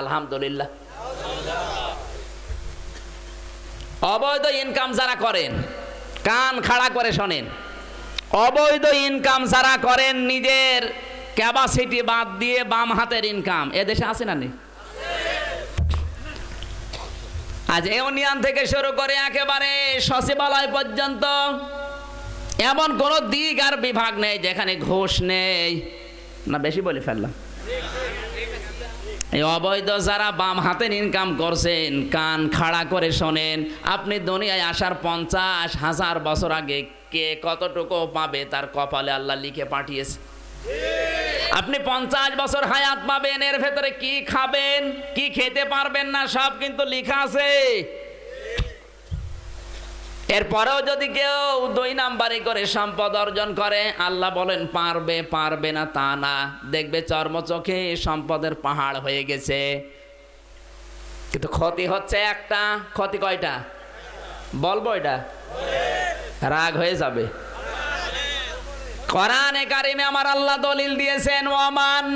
আলহামদুলিল্লাহ অবৈধ ইনকাম যারা করেন কান খাড়া করে শোনেন অবৈধ ইনকাম যারা করেন নিজের ক্যাপাসিটি বাদ দিয়ে বাম হাতের ইনকাম এদেশে আছে না নেই আজ ইউনিয়ন থেকে শুরু করে একেবারে সচিবালয় পর্যন্ত এমন কোন দিক আর বিভাগ নেই যেখানে ঘোষ নেই না বেশি বলে ফেললাম এই অবৈধ যারা বাম হাতের ইনকাম করছেন কান খাড়া করে শোনেন আপনি দুনিয়ায় আসার পঞ্চাশ হাজার বছর আগে কে কতটুকু পাবে তার কপালে আল্লাহ লিখে পাঠিয়েছে আপনি পঞ্চাশ বছর হায়াত পাবেন এর ভেতরে কি খাবেন কি খেতে পারবেন না সব কিন্তু লিখা আছে এরপরেও যদি কেউ দুই নাম্বারি করে সম্পদ অর্জন করে আল্লাহ বলেন পারবে পারবে না তা না দেখবে চর্মচোখে সম্পদের পাহাড় হয়ে গেছে কিন্তু ক্ষতি হচ্ছে একটা ক্ষতি কয়টা বলবো এটা রাগ হয়ে যাবে কোরআনে আমার আল্লাহ দলিল দিয়েছেন ওমান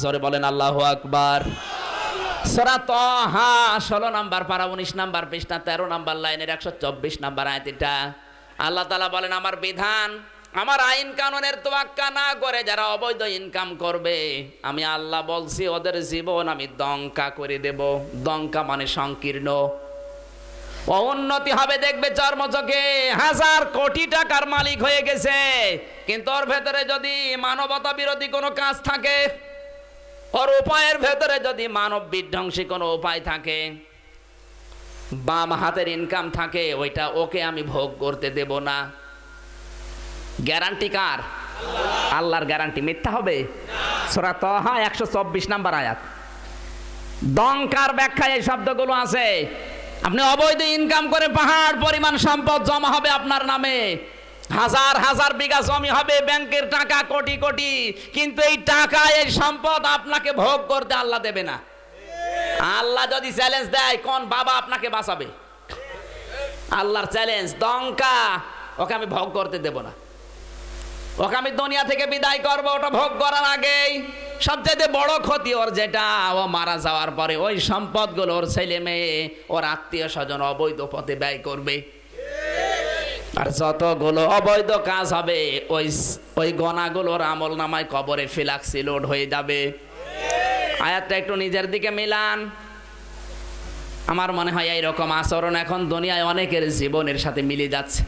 জোরে বলেন আল্লাহু আকবর সূরা তাহা নাম্বার পারা উনিশ নাম্বার পৃষ্ঠা তেরো নাম্বার লাইনের চব্বিশ নাম্বার আয়াত এটা আল্লাহ তালা বলেন আমার বিধান আমার আইন কানুনের তোয়াক্কা না করে যারা অবৈধ ইনকাম করবে আমি আল্লাহ বলছি ওদের জীবন আমি দঙ্কা করে দেব দঙ্কা মানে সংকীর্ণ অউন্নতি হবে দেখবে চর্মচকে হাজার কোটি টাকার মালিক হয়ে গেছে কিন্তু ওর ভেতরে যদি মানবতা বিরোধী কোনো কাজ থাকে ওর উপায়ের ভেতরে যদি মানব বিধ্বংসী কোনো উপায় থাকে বাম হাতের ইনকাম থাকে ওইটা ওকে আমি ভোগ করতে দেব না গ্যারান্টি কার আল্লাহর গ্যারান্টি মিথ্যা হবে সোরা তহা একশো চব্বিশ নাম্বার আয়াত দংকার ব্যাখ্যায় এই শব্দগুলো আছে আপনি অবৈধ ইনকাম করে পাহাড় পরিমাণ সম্পদ জমা হবে আপনার নামে হাজার হাজার বিঘা জমি হবে ব্যাংকের টাকা কোটি কোটি কিন্তু এই টাকা এই সম্পদ আপনাকে ভোগ করতে আল্লাহ দেবে না আল্লাহ যদি চ্যালেঞ্জ দেয় কোন বাবা আপনাকে বাঁচাবে আল্লাহর চ্যালেঞ্জ দঙ্কা ওকে আমি ভোগ করতে দেব না ওকে আমি দুনিয়া থেকে বিদায় করবো ওটা ভোগ করার আগেই সবচেয়ে বড় ক্ষতি ওর যেটা ও মারা যাওয়ার পরে ওই সম্পদগুলো ওর ছেলে মেয়ে ওর আত্মীয় স্বজন অবৈধ পথে ব্যয় করবে আর যতগুলো অবৈধ কাজ হবে ওই ওই গণাগুলোর আমল নামায় কবরে ফিলাক্সি লোড হয়ে যাবে আয়াতটা একটু নিজের দিকে মিলান আমার মনে হয় এইরকম আচরণ এখন দুনিয়ায় অনেকের জীবনের সাথে মিলে যাচ্ছে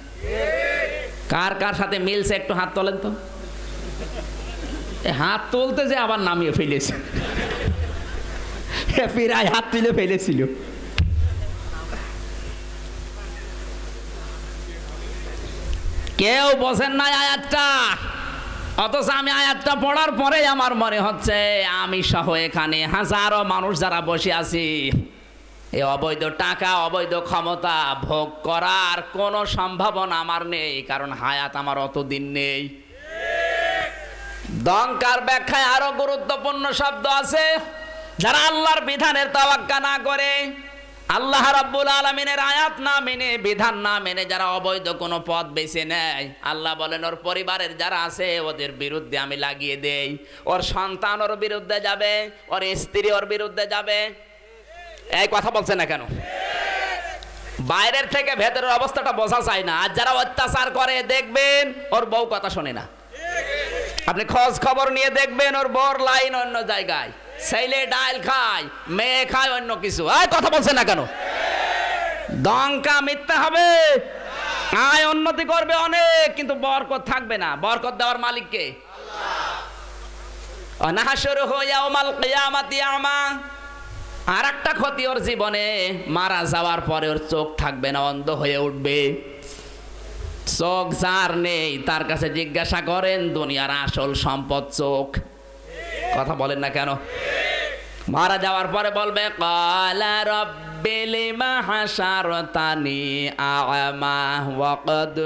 কার কার সাথে মিলছে একটু হাত তোলেন তো হাত তুলতে যে আবার নামিয়ে ফেলেছে প্রায় হাত তুলে ফেলেছিল কেউ বসেন নাই আয়াতটা অথচ আমি আয়াতটা পড়ার পরে আমার মনে হচ্ছে আমি সহ এখানে হাজারো মানুষ যারা বসে আছি এই অবৈধ টাকা অবৈধ ক্ষমতা ভোগ করার কোনো সম্ভাবনা আমার নেই কারণ হায়াত আমার অতদিন নেই দংকার ব্যাখ্যায় আরো গুরুত্বপূর্ণ শব্দ আছে যারা আল্লাহর বিধানের তাওয়াক্কা না করে আল্লাহ রাব্বুল আলমিনের আয়াত না মেনে বিধান না মেনে যারা অবৈধ কোনো পথ বেছে নেয় আল্লাহ বলেন ওর পরিবারের যারা আছে ওদের বিরুদ্ধে আমি লাগিয়ে দেই ওর সন্তান ওর বিরুদ্ধে যাবে ওর স্ত্রী ওর বিরুদ্ধে যাবে এই কথা বলছে না কেন বাইরের থেকে ভেতরের অবস্থাটা বোঝা যায় না আর যারা অত্যাচার করে দেখবেন ওর বউ কথা শোনে না আপনি খোঁজ খবর নিয়ে দেখবেন ওর বর লাইন অন্য জায়গায় ছেলে ডাল খায় মেয়ে খায় অন্য কিছু আর কথা বলছে না কেন দঙ্কা মিথ্যা হবে আয় উন্নতি করবে অনেক কিন্তু বরকত থাকবে না বরকত দেওয়ার মালিককে অনাহাসর হইয়া ওমাল কেয়ামাতি আমা আর একটা ক্ষতি ওর জীবনে মারা যাওয়ার পরে ওর চোখ থাকবে না অন্ধ হয়ে উঠবে চোখ যার নেই তার কাছে জিজ্ঞাসা করেন দুনিয়ার আসল সম্পদ চোখ কথা বলেন না কেন মারা যাওয়ার পরে বলবে কলা রব্বিলি মাহাসারতানি আমা ওয়াকদ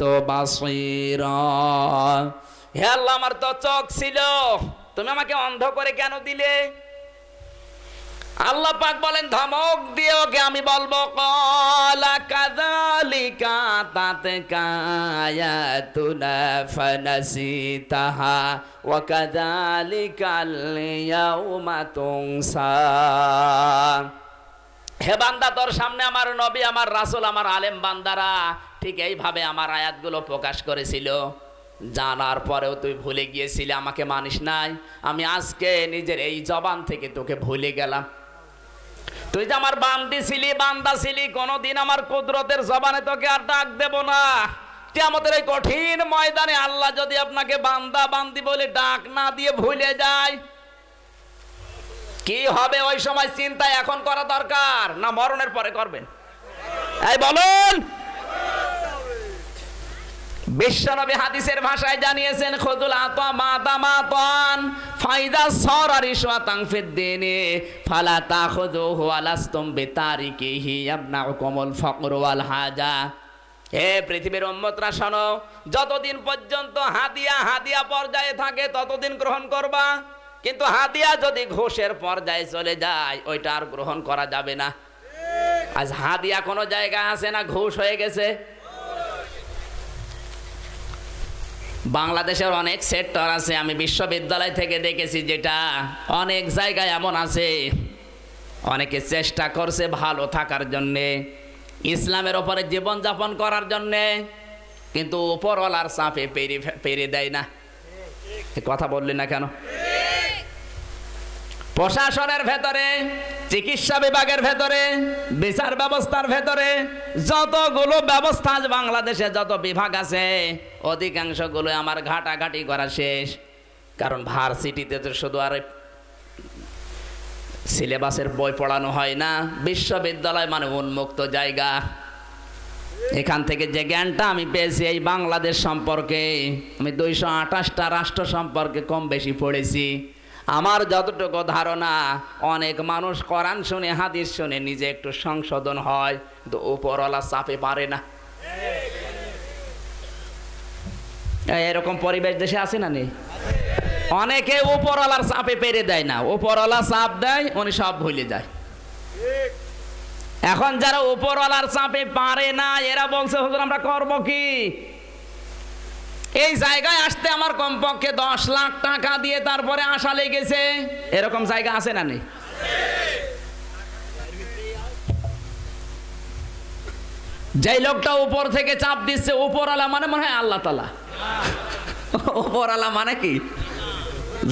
তো বাসীরা হে আল্লাহ আমার তো চোখ ছিল তুমি আমাকে অন্ধ করে কেন দিলে আল্লাহ পাক বলেন ধমক দিয়ে ওকে আমি বলবো কলা কাদালিকা তাতে কায়া তুনা তাহা ওয়া কাদালিকাল ইয়াউমা হে বান্দা তোর সামনে আমার নবী আমার রাসূল আমার আলেম বান্দারা ঠিক এইভাবে আমার আয়াতগুলো প্রকাশ করেছিল জানার পরেও তুই ভুলে গিয়েছিলি আমাকে মানিস নাই আমি আজকে নিজের এই জবান থেকে তোকে ভুলে গেলাম তুই যে আমার বান্দি ছিলি বান্দা ছিলি কোনোদিন আমার কুদরতের জবানে তোকে আর ডাক দেব না আমাদের এই কঠিন ময়দানে আল্লাহ যদি আপনাকে বান্দা বান্দি বলে ডাক না দিয়ে ভুলে যায় কি হবে ওই সময় চিন্তা এখন করা দরকার না মরণের পরে করবেন এই বলুন বিশ্বনবী হাদিসের ভাষায় জানিয়েছেন খদুল আতা মাতা ফাইদা সর আর ইসওয়া তাংফিদ দিনে ফালা তা খদু হুয়ালাস্তম বেতারিকিহি আপনা কমল ফকরওয়াল ওয়াল হাজা হে পৃথিবীর উম্মতরা শোনো যতদিন পর্যন্ত হাদিয়া হাদিয়া পর্যায়ে থাকে ততদিন গ্রহণ করবা কিন্তু হাদিয়া যদি ঘোষের পর্যায়ে চলে যায় ওইটা আর গ্রহণ করা যাবে না আজ হাদিয়া কোনো জায়গা আছে না ঘুষ হয়ে গেছে বাংলাদেশের অনেক সেক্টর আছে আমি বিশ্ববিদ্যালয় থেকে দেখেছি যেটা অনেক জায়গায় এমন আছে অনেকে চেষ্টা করছে ভালো থাকার জন্যে ইসলামের ওপরে জীবনযাপন করার জন্যে কিন্তু ওপরওয়ালার চাপে পেরে পেরে দেয় না কথা বললি না কেন প্রশাসনের ভেতরে চিকিৎসা বিভাগের ভেতরে বিচার ব্যবস্থার ভেতরে যতগুলো ব্যবস্থা আজ বাংলাদেশে যত বিভাগ আছে অধিকাংশগুলো আমার ঘাটাঘাটি করা শেষ কারণ ভার্সিটিতে তো শুধু আর সিলেবাসের বই পড়ানো হয় না বিশ্ববিদ্যালয় মানে উন্মুক্ত জায়গা এখান থেকে যে জ্ঞানটা আমি পেয়েছি এই বাংলাদেশ সম্পর্কে আমি দুইশো আঠাশটা রাষ্ট্র সম্পর্কে কম বেশি পড়েছি আমার যতটুকু ধারণা অনেক মানুষ কোরআন শুনে হাদিস শুনে নিজে একটু সংশোধন হয় তো উপরওয়ালা চাপে পারে না এরকম পরিবেশ দেশে আছে না নি অনেকে উপরওয়ালার চাপে পেরে দেয় না উপরওয়ালা চাপ দেয় উনি সব ভুলে যায় এখন যারা উপরওয়ালার চাপে পারে না এরা বলছে হুজুর আমরা করব কি এই জায়গায় আসতে আমার কমপক্ষে দশ লাখ টাকা দিয়ে তারপরে আশা লেগেছে এরকম জায়গা আছে না নেই যেই লোকটা উপর থেকে চাপ দিচ্ছে উপরওয়ালা মানে মনে হয় আল্লাহ তালা উপরওয়ালা মানে কি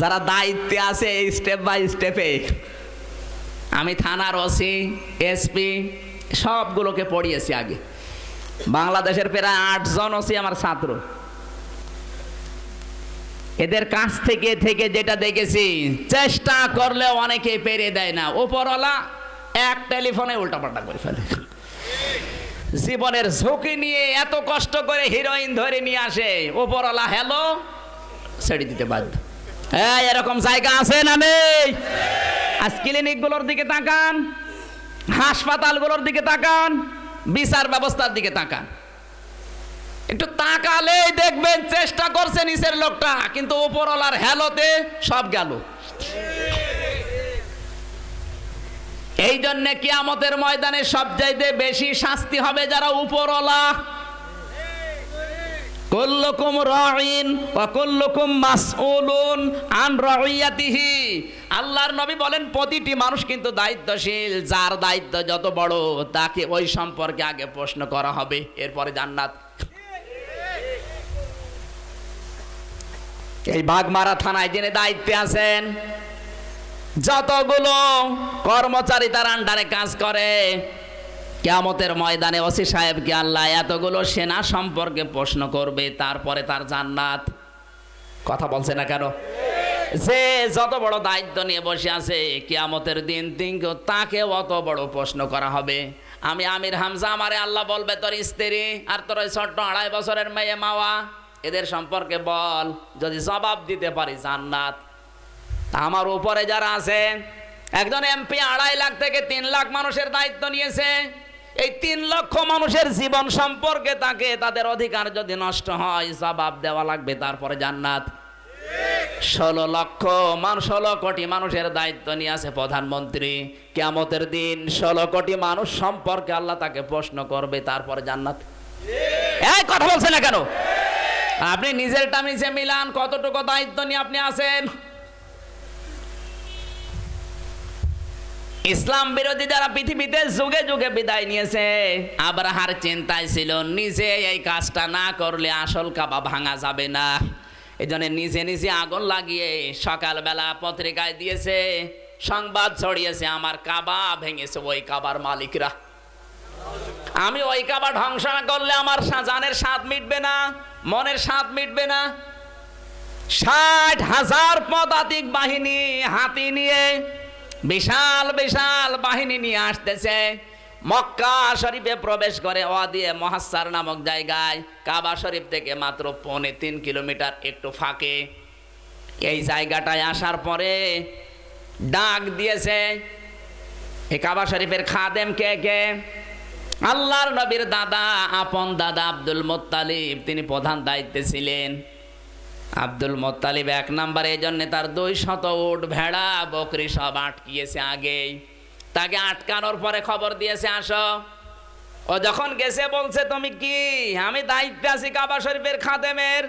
যারা দায়িত্বে আছে স্টেপ বাই স্টেপে আমি থানার ওসি এসপি সবগুলোকে পড়িয়েছি আগে বাংলাদেশের প্রায় আটজন ওসি আমার ছাত্র এদের কাছ থেকে থেকে যেটা দেখেছি চেষ্টা করলে অনেকে পেরে দেয় না ওপরওয়ালা এক টেলিফোনে উল্টাপাল্টা করে ফেলে জীবনের ঝুঁকি নিয়ে এত কষ্ট করে হিরোইন ধরে নিয়ে আসে ওপরওয়ালা হ্যালো ছেড়ে দিতে বাধ্য হ্যাঁ এরকম জায়গা আছে না নেই আজ ক্লিনিকগুলোর দিকে তাকান হাসপাতালগুলোর দিকে তাকান বিচার ব্যবস্থার দিকে তাকান একটু তাকালেই দেখবেন চেষ্টা করছে নিচের লোকটা কিন্তু ওপরওয়ালার হেলোতে সব গেল এই জন্য কিয়ামতের ময়দানে সবচাইতে বেশি শাস্তি হবে যারা উপরওয়ালা কল্লকুম রাইন ওয়া কল্লকুম আন রাইয়াতিহি আল্লাহর নবী বলেন প্রতিটি মানুষ কিন্তু দায়িত্বশীল যার দায়িত্ব যত বড় তাকে ওই সম্পর্কে আগে প্রশ্ন করা হবে এরপরে জান্নাত এই বাঘমারা থানায় যিনি দায়িত্বে আছেন যতগুলো কর্মচারী তার আন্ডারে কাজ করে কেয়ামতের ময়দানে ওসি সাহেবকে আল্লাহ এতগুলো সেনা সম্পর্কে প্রশ্ন করবে তারপরে তার জান্নাত কথা বলছে না কেন যে যত বড় দায়িত্ব নিয়ে বসে আছে কেয়ামতের দিন দিন তাকে অত বড় প্রশ্ন করা হবে আমি আমির হামজা আমারে আল্লাহ বলবে তোর স্ত্রী আর তোর ওই ছোট্ট আড়াই বছরের মেয়ে মাওয়া এদের সম্পর্কে বল যদি জবাব দিতে পারি জান্নাত আমার উপরে যারা আছে একজন এমপি আড়াই লাখ থেকে তিন লাখ মানুষের দায়িত্ব নিয়েছে এই তিন লক্ষ মানুষের জীবন সম্পর্কে তাকে তাদের অধিকার যদি নষ্ট হয় জবাব দেওয়া লাগবে তারপরে জান্নাত ষোলো লক্ষ মান ষোলো কোটি মানুষের দায়িত্ব নিয়ে আছে প্রধানমন্ত্রী কেমতের দিন ষোলো কোটি মানুষ সম্পর্কে আল্লাহ তাকে প্রশ্ন করবে তারপরে জান্নাত এই কথা বলছে না কেন আপনি নিজের টামিজে মিলান কতটুকু দায়িত্ব নিয়ে আপনি আছেন ইসলাম বিরোধী যারা পৃথিবীতে যুগে যুগে বিদায় নিয়েছে হার চিন্তায় ছিল নিজে এই কাজটা না করলে আসল কাবা ভাঙা যাবে না এই জন্য নিজে নিজে আগুন লাগিয়ে সকালবেলা পত্রিকায় দিয়েছে সংবাদ ছড়িয়েছে আমার কাবা ভেঙেছে ওই কাবার মালিকরা আমি ওই কাবা ধ্বংস করলে আমার জানের স্বাদ মিটবে না মনের সাপ মিটবে না ষাট হাজার পদাতিক বাহিনী হাতি নিয়ে বিশাল বিশাল বাহিনী নিয়ে আসতেছে মক্কা শরীফে প্রবেশ করে দিয়ে মহাসার নামক জায়গায় কাবা শরীফ থেকে মাত্র পৌনে তিন কিলোমিটার একটু ফাঁকে এই জায়গাটায় আসার পরে ডাক দিয়েছে এই কাবা শরীফের খাদেম কে কে আল্লাহর নবীর দাদা আপন দাদা আব্দুল মোত্তালিব তিনি প্রধান দায়িত্বে ছিলেন আব্দুল মোত্তালিব এক নাম্বার এই জন্যে তার দুই শত উট ভেড়া বকরি সব আটকিয়েছে আগেই তাকে আটকানোর পরে খবর দিয়েছে আসো ও যখন গেছে বলছে তুমি কি আমি দায়িত্বে আছি কাবা শরীফের খাদেমের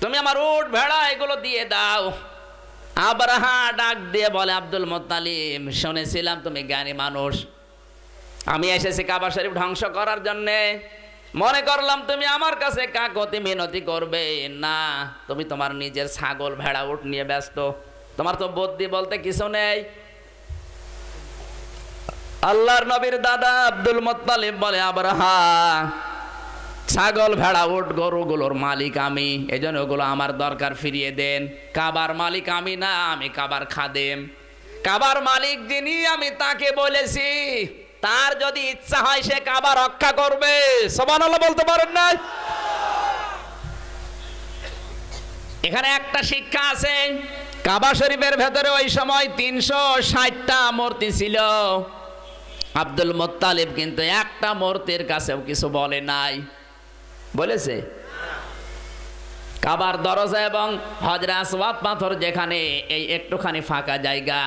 তুমি আমার উট ভেড়া এগুলো দিয়ে দাও আবরাহা ডাক দিয়ে বলে আব্দুল মোত্তালিম শুনেছিলাম তুমি জ্ঞানী মানুষ আমি এসেছি কাবা শরীফ ধ্বংস করার জন্যে মনে করলাম তুমি আমার কাছে কাকতি মিনতি করবে না তুমি তোমার নিজের ছাগল ভেড়া উঠ নিয়ে ব্যস্ত তোমার তো বদ্যি বলতে কিছু নেই আল্লাহর নবীর দাদা আব্দুল মোত্তালিব বলে আবরাহা ছাগল ভেড়া উঠ গরুগুলোর মালিক আমি এই জন্য ওগুলো আমার দরকার ফিরিয়ে দেন কাবার মালিক আমি না আমি কাবার খাদেম কাবার মালিক যিনি আমি তাকে বলেছি তার যদি ইচ্ছা হয় সে কাবা রক্ষা করবে সোমানাল্লাহ বলতে পারেন না এখানে একটা শিক্ষা আছে কাবা শরীফের ভেতরে ওই সময় তিনশো ষাটটা মূর্তি ছিল আব্দুল মোত্তালিব কিন্তু একটা মূর্তির কাছেও কিছু বলে নাই বলেছে কাবার দরজা এবং হজরাস ওয়াত পাথর যেখানে এই একটুখানি ফাঁকা জায়গা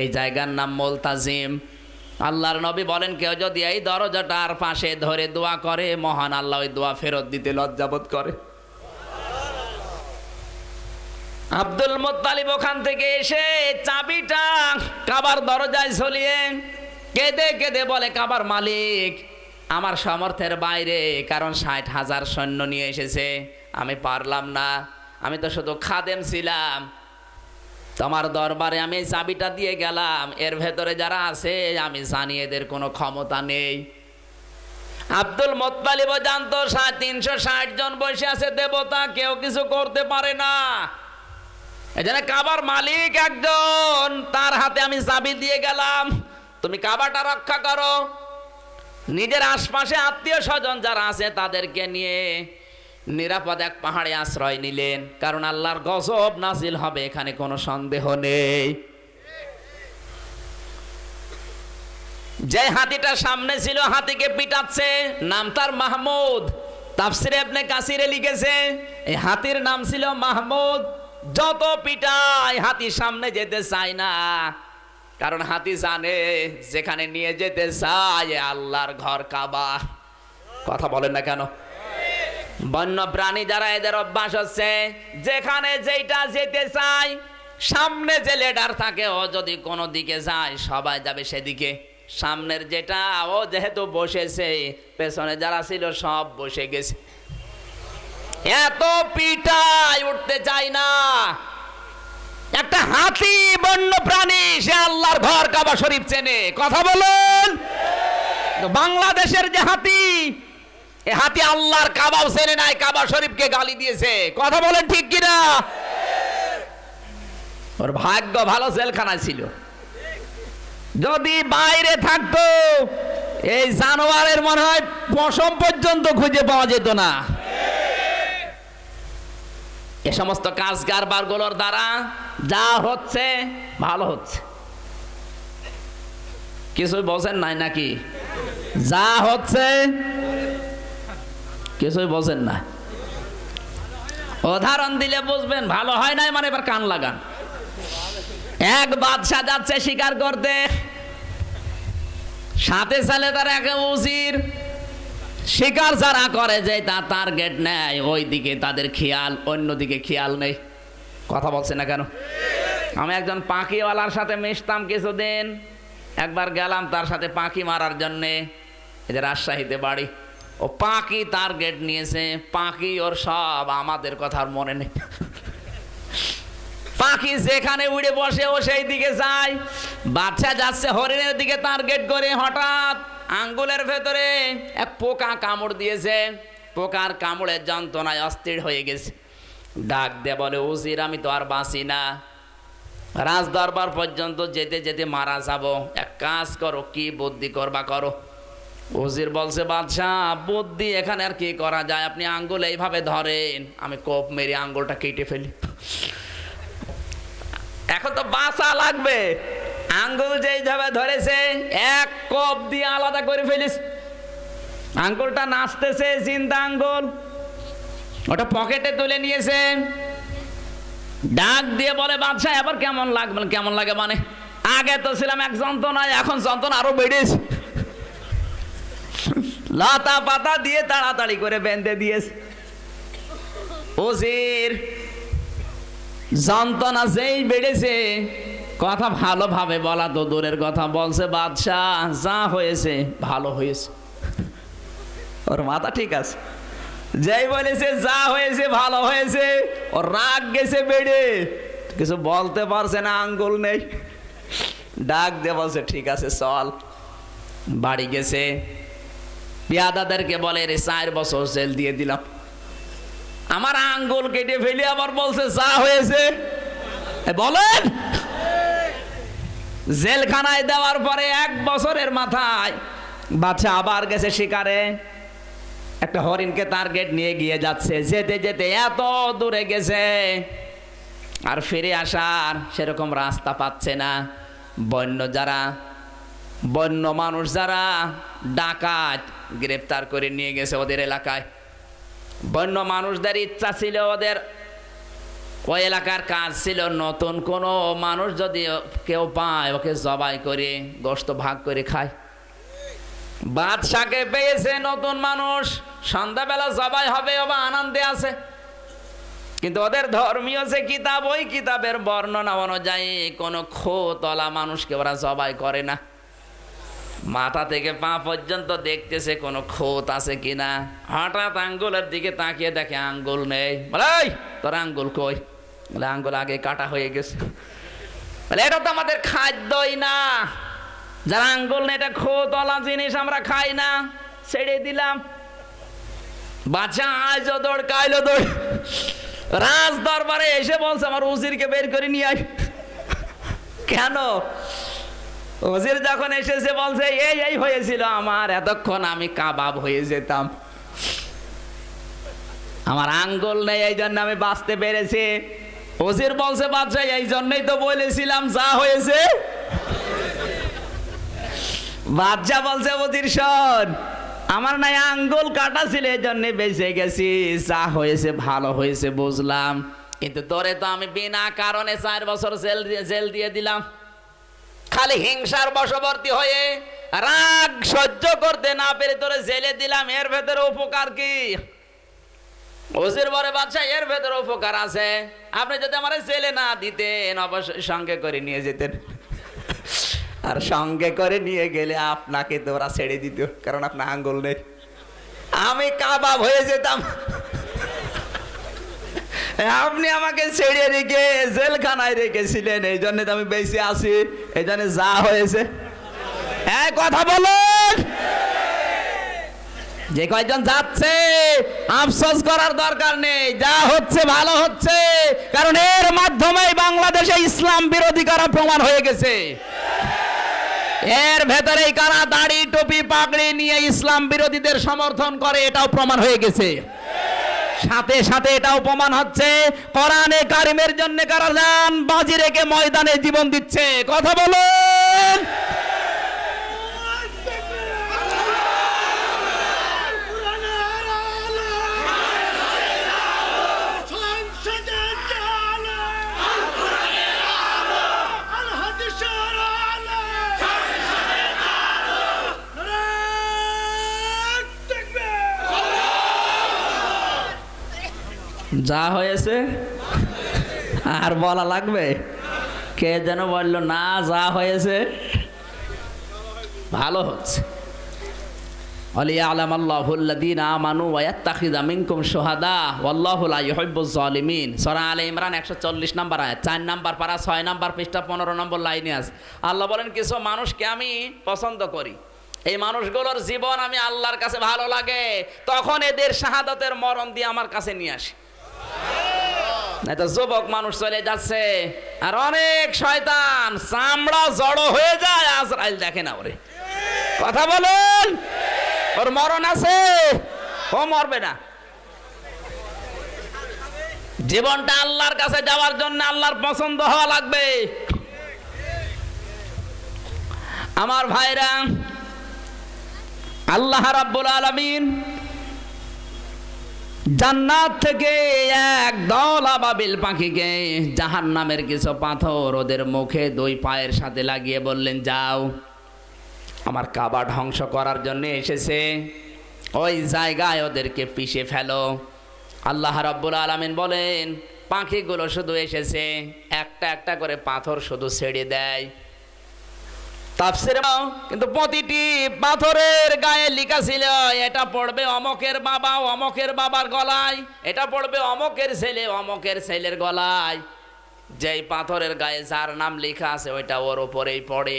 এই জায়গার নাম মোলতাজিম আল্লাহর নবী বলেন কেউ যদি এই দরজাটার পাশে ধরে দোয়া করে মহান আল্লাহ ওই দোয়া ফেরত দিতে লজ্জাবোধ করে আব্দুল মোত্তালিব ওখান থেকে এসে চাবিটা কাবার দরজায় চলিয়ে কেঁদে কেঁদে বলে কাবার মালিক আমার সামর্থ্যের বাইরে কারণ ষাট হাজার সৈন্য নিয়ে এসেছে আমি পারলাম না আমি তো শুধু খাদেম ছিলাম তোমার দরবারে আমি এই চাবিটা দিয়ে গেলাম এর ভেতরে যারা আছে আমি জানি এদের কোনো ক্ষমতা নেই আব্দুল মোত্তালিব জানতো তিনশো ষাট জন বসে আছে দেবতা কেউ কিছু করতে পারে না এজন্য কাবার মালিক একজন তার হাতে আমি চাবি দিয়ে গেলাম তুমি কাবাটা রক্ষা করো নিজের আশপাশে আত্মীয় স্বজন যারা আছে তাদেরকে নিয়ে নিরাপদ এক পাহাড়ে আশ্রয় নিলেন কারণ আল্লাহর গজব নাজিল হবে এখানে কোনো সন্দেহ নেই যে হাতিটা সামনে ছিল হাতিকে পিটাচ্ছে নাম তার মাহমুদ তাফসিরে আপনি কাসিরে লিখেছে এই হাতির নাম ছিল মাহমুদ যত পিটায় হাতি সামনে যেতে চায় না কারণ হাতি জানে যেখানে নিয়ে যেতে চায় আল্লাহর ঘর কাবা কথা বলেন না কেন বন্য প্রাণী যারা এদের অভ্যাস হচ্ছে যেখানে যেটা যেতে চায় সামনে যে লেডার থাকে ও যদি কোনো দিকে যায় সবাই যাবে সেদিকে সামনের যেটা ও যেহেতু বসেছে পেছনে যারা ছিল সব বসে গেছে এত পিটাই উঠতে চায় না একটা হাতি বন্য প্রাণী সে আল্লাহর ঘর কাবা শরীফ চেনে কথা বলুন বাংলাদেশের যে হাতি এ হাতে আল্লাহর কাবাও সেরে নাই কাবা শরীফকে গালি দিয়েছে কথা বলেন ঠিক কিনা ওর ভাগ্য ভালো জেলখানা ছিল যদি বাইরে থাকতো এই জানোয়ারের মনে হয় পশম পর্যন্ত খুঁজে পাওয়া যেত না এ সমস্ত কাজ কারবার গুলোর দ্বারা যা হচ্ছে ভালো হচ্ছে কিছু বোঝেন নাই নাকি যা হচ্ছে কিছুই বোঝেন না উদাহরণ দিলে বুঝবেন ভালো হয় নাই মানে এবার কান লাগান এক বাদশা যাচ্ছে শিকার করতে সাথে সালে তার এক উজির শিকার যারা করে যে তা গেট নেয় ওই দিকে তাদের খেয়াল অন্যদিকে খেয়াল নেই কথা বলছে না কেন আমি একজন পাখিওয়ালার সাথে মিশতাম কিছুদিন একবার গেলাম তার সাথে পাখি মারার জন্যে এদের রাজশাহীতে বাড়ি ও পাখি টার্গেট নিয়েছে পাখি ওর সব আমাদের কথা আর মনে নেই পাখি যেখানে উড়ে বসে ও সেই দিকে যায় বাচ্চা যাচ্ছে হরিণের দিকে টার্গেট করে হঠাৎ আঙ্গুলের ভেতরে এক পোকা কামড় দিয়েছে পোকার কামড়ের যন্ত্রণায় অস্থির হয়ে গেছে ডাক দে বলে উজির আমি তো আর বাঁচি না রাজ দরবার পর্যন্ত যেতে যেতে মারা যাব এক কাজ করো কি বুদ্ধি করবা করো ওজির বলছে বাদশাহ বুদ্ধি এখানে আর কি করা যায় আপনি আঙ্গুল এইভাবে ধরেন আমি কোপ মেরে আঙ্গুলটা কেটে ফেলি এখন তো বাসা লাগবে আঙ্গুল যেইভাবে ধরেছে এক কোপ দিয়ে আলাদা করে ফেলিস আঙ্গুলটা নাচতেছে চিন্তা আঙ্গুল ওটা পকেটে তুলে নিয়েছে ডাক দিয়ে বলে বাদশাহ এবার কেমন লাগবে কেমন লাগে মানে আগে তো ছিলাম এক যন্ত্রণা এখন যন্ত্রণা আরো বেড়েছে লতা পাতা দিয়ে তাড়াতাড়ি করে বেঁধে দিয়েছে ওজির যন্ত্রণা যেই বেড়েছে কথা ভালোভাবে বলা তো দূরের কথা বলছে বাদশাহ যা হয়েছে ভালো হয়েছে ওর মাথা ঠিক আছে যেই বলেছে যা হয়েছে ভালো হয়েছে ওর রাগ গেছে বেড়ে কিছু বলতে পারছে না আঙ্গুল নেই ডাক দিয়ে বলছে ঠিক আছে চল বাড়ি গেছে পেয়াদাদেরকে বলে রে চার বছর জেল দিয়ে দিলাম আমার আঙ্গুল কেটে ফেলে আবার বলছে যা হয়েছে বলেন জেলখানায় দেওয়ার পরে এক বছরের মাথায় বাচ্চা আবার গেছে শিকারে একটা হরিণকে তার গেট নিয়ে গিয়ে যাচ্ছে যেতে যেতে এত দূরে গেছে আর ফিরে আসার সেরকম রাস্তা পাচ্ছে না বন্য যারা বন্য মানুষ যারা ডাকাত গ্রেপ্তার করে নিয়ে গেছে ওদের এলাকায় বন্য মানুষদের ইচ্ছা ছিল ওদের ওই এলাকার কাজ ছিল নতুন কোনো মানুষ যদি কেউ পায় ওকে জবাই করে গোস্ত ভাগ করে খায় বাদশাকে পেয়েছে নতুন মানুষ সন্ধ্যাবেলা জবাই হবে বা আনন্দে আছে কিন্তু ওদের ধর্মীয় যে কিতাব ওই কিতাবের বর্ণনা অনুযায়ী কোনো খোতলা মানুষকে ওরা জবাই করে না মাথা থেকে পা পর্যন্ত দেখতেছে কোনো খোত আছে কিনা হঠাৎ আঙ্গুলের দিকে তাকিয়ে দেখে আঙ্গুল নেই বলাই তোর আঙ্গুল কই বলে আঙ্গুল আগে কাটা হয়ে গেছে বলে এটা তো আমাদের খাদ্যই না যারা আঙ্গুল নেই এটা খোতলা জিনিস আমরা খাই না ছেড়ে দিলাম বাচ্চা আজ দৌড় কাইলো দৌড় রাজ দরবারে এসে বলছে আমার উজিরকে বের করে নিয়ে আয় কেন ওজির যখন এসেছে বলছে এই এই হয়েছিল আমার এতক্ষণ আমি কাবাব হয়ে যেতাম আমার আঙ্গুল নেই এই জন্য আমি বাঁচতে পেরেছি ওজির বলছে বাচ্চা এই জন্যই তো বলেছিলাম যা হয়েছে বাচ্চা বলছে ওজির শোন আমার নাই আঙ্গুল কাটা ছিল এই জন্যে বেঁচে গেছি যা হয়েছে ভালো হয়েছে বুঝলাম কিন্তু তোরে তো আমি বিনা কারণে চার বছর জেল দিয়ে দিলাম খালি হিংসার বশবর্তী হয়ে রাগ সহ্য করতে না পেরে তোরে জেলে দিলাম এর ভেতরে উপকার কি ওসির বরে বাদশাহ এর ভেতরে উপকার আছে আপনি যদি আমার জেলে না দিতেন অবশ্যই সঙ্গে করে নিয়ে যেতেন আর সঙ্গে করে নিয়ে গেলে আপনাকে তোরা ছেড়ে দিত কারণ আপনার আঙ্গুল নেই আমি কাবাব হয়ে যেতাম আপনি আমাকে ছেড়ে রেখে জেলখানায় রেখেছিলেন এই জন্য আমি বেশি আছি এই জন্য যা হয়েছে হ্যাঁ কথা বলুন যে কয়েকজন যাচ্ছে আফসোস করার দরকার নেই যা হচ্ছে ভালো হচ্ছে কারণ এর মাধ্যমে বাংলাদেশে ইসলাম বিরোধী কারা প্রমাণ হয়ে গেছে এর ভেতরে কারা দাড়ি টুপি পাগড়ি নিয়ে ইসলাম বিরোধীদের সমর্থন করে এটাও প্রমাণ হয়ে গেছে সাথে সাথে এটা উপমান হচ্ছে কোরআনে কারিমের জন্য কারা যান বাজি রেখে ময়দানে জীবন দিচ্ছে কথা বলুন যা হয়েছে আর বলা লাগবে কে যেন বললো না যা হয়েছে ভালো হচ্ছে সরা ইমরান একশো চল্লিশ নাম্বার আয় চার নাম্বার পারা ছয় নাম্বার পৃষ্ঠা পনেরো আল্লাহ বলেন কিছু মানুষকে আমি পছন্দ করি এই মানুষগুলোর জীবন আমি আল্লাহর কাছে ভালো লাগে তখন এদের শাহাদতের মরণ দিয়ে আমার কাছে নিয়ে আসি এত যুবক মানুষ চলে যাচ্ছে আর অনেক শয়তান চামড়া জড়ো হয়ে যায় আজরাইল দেখে না ওরে কথা বলেন ওর মরণ আছে ও মরবে না জীবনটা আল্লাহর কাছে যাওয়ার জন্য আল্লাহর পছন্দ হওয়া লাগবে আমার ভাইরা আল্লাহ রাব্বুল আলামিন জান্নাত থেকে এক দল আবাবিল পাখিকে জাহান নামের কিছু পাথর ওদের মুখে দুই পায়ের সাথে লাগিয়ে বললেন যাও আমার কাবা ধ্বংস করার জন্য এসেছে ওই জায়গায় ওদেরকে পিষে ফেলো আল্লাহ রাব্বুল আলামিন বলেন পাখিগুলো শুধু এসেছে একটা একটা করে পাথর শুধু ছেড়ে দেয় তাফসির কিন্তু প্রতিটি পাথরের গায়ে লিখা ছিল এটা পড়বে অমকের বাবা অমকের বাবার গলায় এটা পড়বে অমকের ছেলে অমকের ছেলের গলায় যেই পাথরের গায়ে যার নাম লেখা আছে ওইটা ওর ওপরেই পড়ে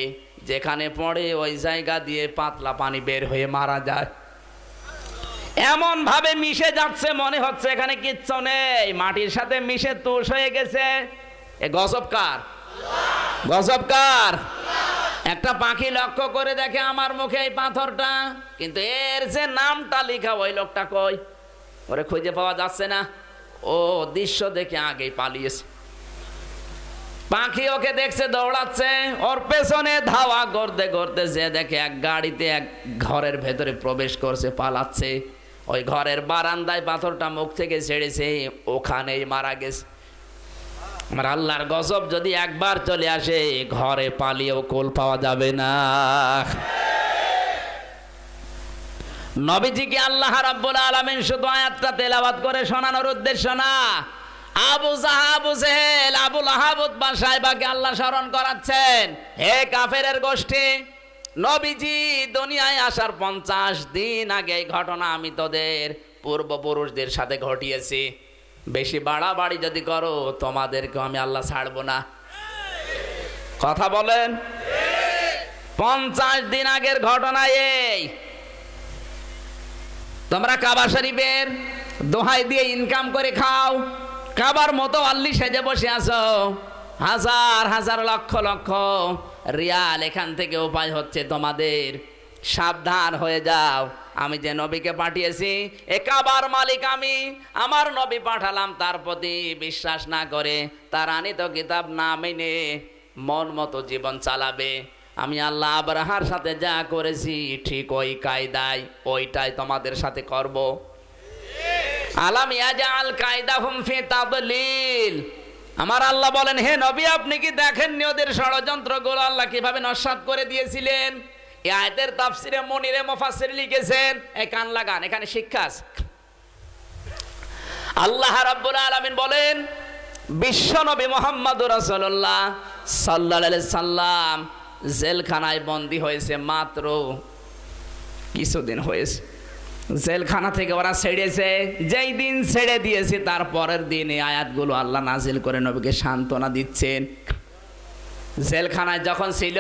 যেখানে পড়ে ওই জায়গা দিয়ে পাতলা পানি বের হয়ে মারা যায় এমন ভাবে মিশে যাচ্ছে মনে হচ্ছে এখানে কিচ্ছু নেই মাটির সাথে মিশে তুষ হয়ে গেছে এ গজবকার কার গজবকার একটা পাখি লক্ষ্য করে দেখে আমার মুখে এই পাথরটা কিন্তু এর যে নামটা লিখা ওই লোকটা কই ওরে খুঁজে পাওয়া যাচ্ছে না ও দৃশ্য দেখে আগেই পালিয়েছে পাখি ওকে দেখছে দৌড়াচ্ছে ওর পেছনে ধাওয়া করতে করতে যে দেখে এক গাড়িতে এক ঘরের ভেতরে প্রবেশ করছে পালাচ্ছে ওই ঘরের বারান্দায় পাথরটা মুখ থেকে ছেড়েছে ওখানেই মারা গেছে আমার আল্লাহর গজব যদি একবার চলে আসে ঘরে পালিয়েও কোল পাওয়া যাবে না নবীজিকে আল্লাহ রাব্বুল আলামিন শুধু আয়াতটা তেলাওয়াত করে শোনানোর উদ্দেশ্য না আবু জাহাব জেহেল আবু লাহাবুদ বা সাহেবাকে আল্লাহ স্মরণ করাচ্ছেন হে কাফেরের গোষ্ঠী নবীজি দুনিয়ায় আসার পঞ্চাশ দিন আগে এই ঘটনা আমি তোদের পূর্বপুরুষদের সাথে ঘটিয়েছি বেশি বাড়াবাড়ি যদি করো তোমাদেরকে আমি আল্লাহ ছাড়বো না কথা বলেন পঞ্চাশ দিন আগের ঘটনা এই তোমরা কাবা শরীফের দোহাই দিয়ে ইনকাম করে খাও কাবার মতো আল্লি সেজে বসে আছো হাজার হাজার লক্ষ লক্ষ রিয়াল এখান থেকে উপায় হচ্ছে তোমাদের সাবধান হয়ে যাও আমি যে নবীকে পাঠিয়েছি একাবার মালিক আমি আমার নবী পাঠালাম তার প্রতি বিশ্বাস না করে তার আনিত কিতাব না মেনে মন মতো জীবন চালাবে আমি আল্লাহ আবরাহার সাথে যা করেছি ঠিক ওই কায়দায় ওইটাই তোমাদের সাথে করব আলাম আল কায়দা হুম ফি তাবলিল আমার আল্লাহ বলেন হে নবী আপনি কি দেখেননি ওদের ষড়যন্ত্রগুলো আল্লাহ কিভাবে নস্বাদ করে দিয়েছিলেন এই আয়াতের তাফসিরে মনিরে মোফাসির লিখেছেন এ কান লাগান এখানে শিক্ষা আছে আল্লাহ রাব্বুল আলামিন বলেন বিশ্বনবী মুহাম্মদ রাসূলুল্লাহ সাল্লাল্লাহু আলাইহি সাল্লাম জেলখানায় বন্দী হয়েছে মাত্র কিছুদিন হয়েছে জেলখানা থেকে ওরা ছেড়েছে যেই দিন ছেড়ে দিয়েছে তার পরের দিনে আয়াতগুলো আল্লাহ নাজিল করে নবীকে সান্ত্বনা দিচ্ছেন জেলখানায় যখন ছিল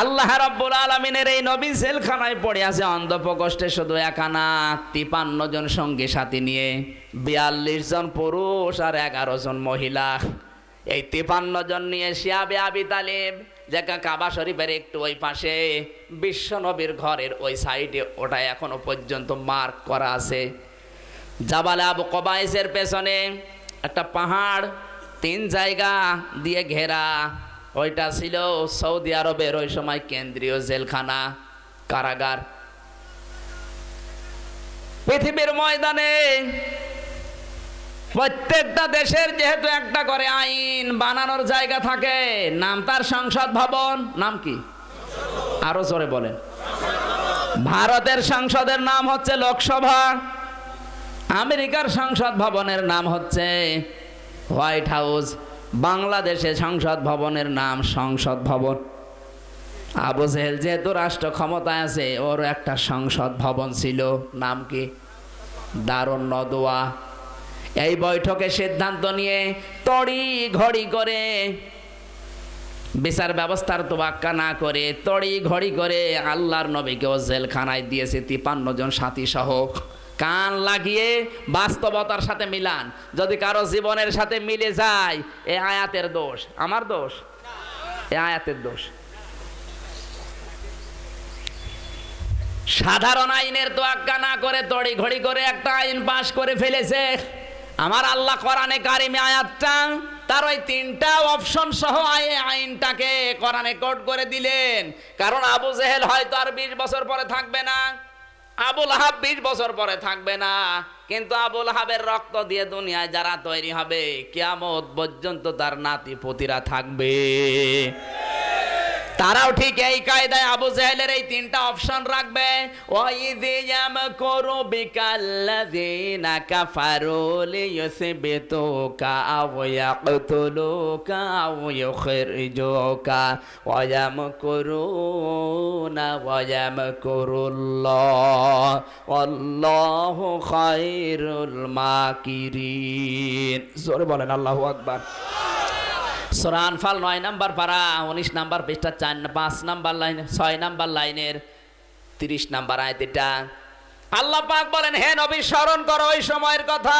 আল্লাহ রাব্বুল আলমিনের এই নবী জেলখানায় পড়ে আছে অন্ধপ্রকোষ্ঠে শুধু একানা তিপান্ন জন সঙ্গী সাথী নিয়ে বিয়াল্লিশ জন পুরুষ আর এগারো জন মহিলা এই তিপান্ন জন নিয়ে শিয়াবে আবি তালিব যেটা কাবা শরীফের একটু ওই পাশে বিশ্ব নবীর ঘরের ওই সাইডে ওটা এখনো পর্যন্ত মার্ক করা আছে জাবাল আবু কবাইসের পেছনে একটা পাহাড় তিন জায়গা দিয়ে ঘেরা ওইটা ছিল সৌদি আরবের ওই সময় কেন্দ্রীয় জেলখানা কারাগার পৃথিবীর ময়দানে প্রত্যেকটা দেশের যেহেতু একটা করে আইন বানানোর জায়গা থাকে নাম তার সংসদ ভবন নাম কি আরো জোরে বলেন ভারতের সংসদের নাম হচ্ছে লোকসভা আমেরিকার সংসদ ভবনের নাম হচ্ছে হোয়াইট হাউস বাংলাদেশে সংসদ ভবনের নাম সংসদ ভবন আবু জেহেল যেহেতু রাষ্ট্র ক্ষমতায় আছে ওর একটা সংসদ ভবন ছিল নাম কি দারুণ নদোয়া এই বৈঠকে সিদ্ধান্ত নিয়ে তড়ি ঘড়ি করে বিচার ব্যবস্থার বাক্কা না করে তড়ি ঘড়ি করে আল্লাহর নবীকে ও জেলখানায় দিয়েছে তিপান্ন জন সাথী সহ কান লাগিয়ে বাস্তবতার সাথে মিলান যদি কারো জীবনের সাথে মিলে যায় এ আয়াতের দোষ আমার দোষ এ আয়াতের দোষ সাধারণ আইনের তোয়াক্কা না করে তড়ি ঘড়ি করে একটা আইন পাশ করে ফেলেছে আমার আল্লাহ কোরআনে কারিমে আয়াতটা তার ওই তিনটা অপশন সহ আইনটাকে কোরআনে কোট করে দিলেন কারণ আবু জেহেল হয়তো আর বিশ বছর পরে থাকবে না আবুল আহাব বিশ বছর পরে থাকবে না কিন্তু আবুল আহাবের রক্ত দিয়ে দুনিয়ায় যারা তৈরি হবে কেয়ামত পর্যন্ত তার নাতি পতিরা থাকবে তারাও ঠিক এই কায়দায় আবু জাহেলের এই তিনটা অপশন রাখবে ওয়াইদিয়াম করো বিকাল্লাযিনা কাফারু লিয়াসবিতুকা আও ইয়াকতুলুকা আও ইউখিরজুকা ওয়ায়ামকুরুনা ওয়ায়ামকুরুল্লাহ আল্লাহু খায়রুল মাকিরিন জোরে বলেন আল্লাহু আকবার সূরা আনফাল 9 নাম্বার পারা 19 নাম্বার পৃষ্ঠা চার পাঁচ নাম্বার লাইন ছয় নাম্বার লাইনের তিরিশ নাম্বার আয়াত এটা আল্লাহ পাক বলেন হে নবী স্মরণ করো ওই সময়ের কথা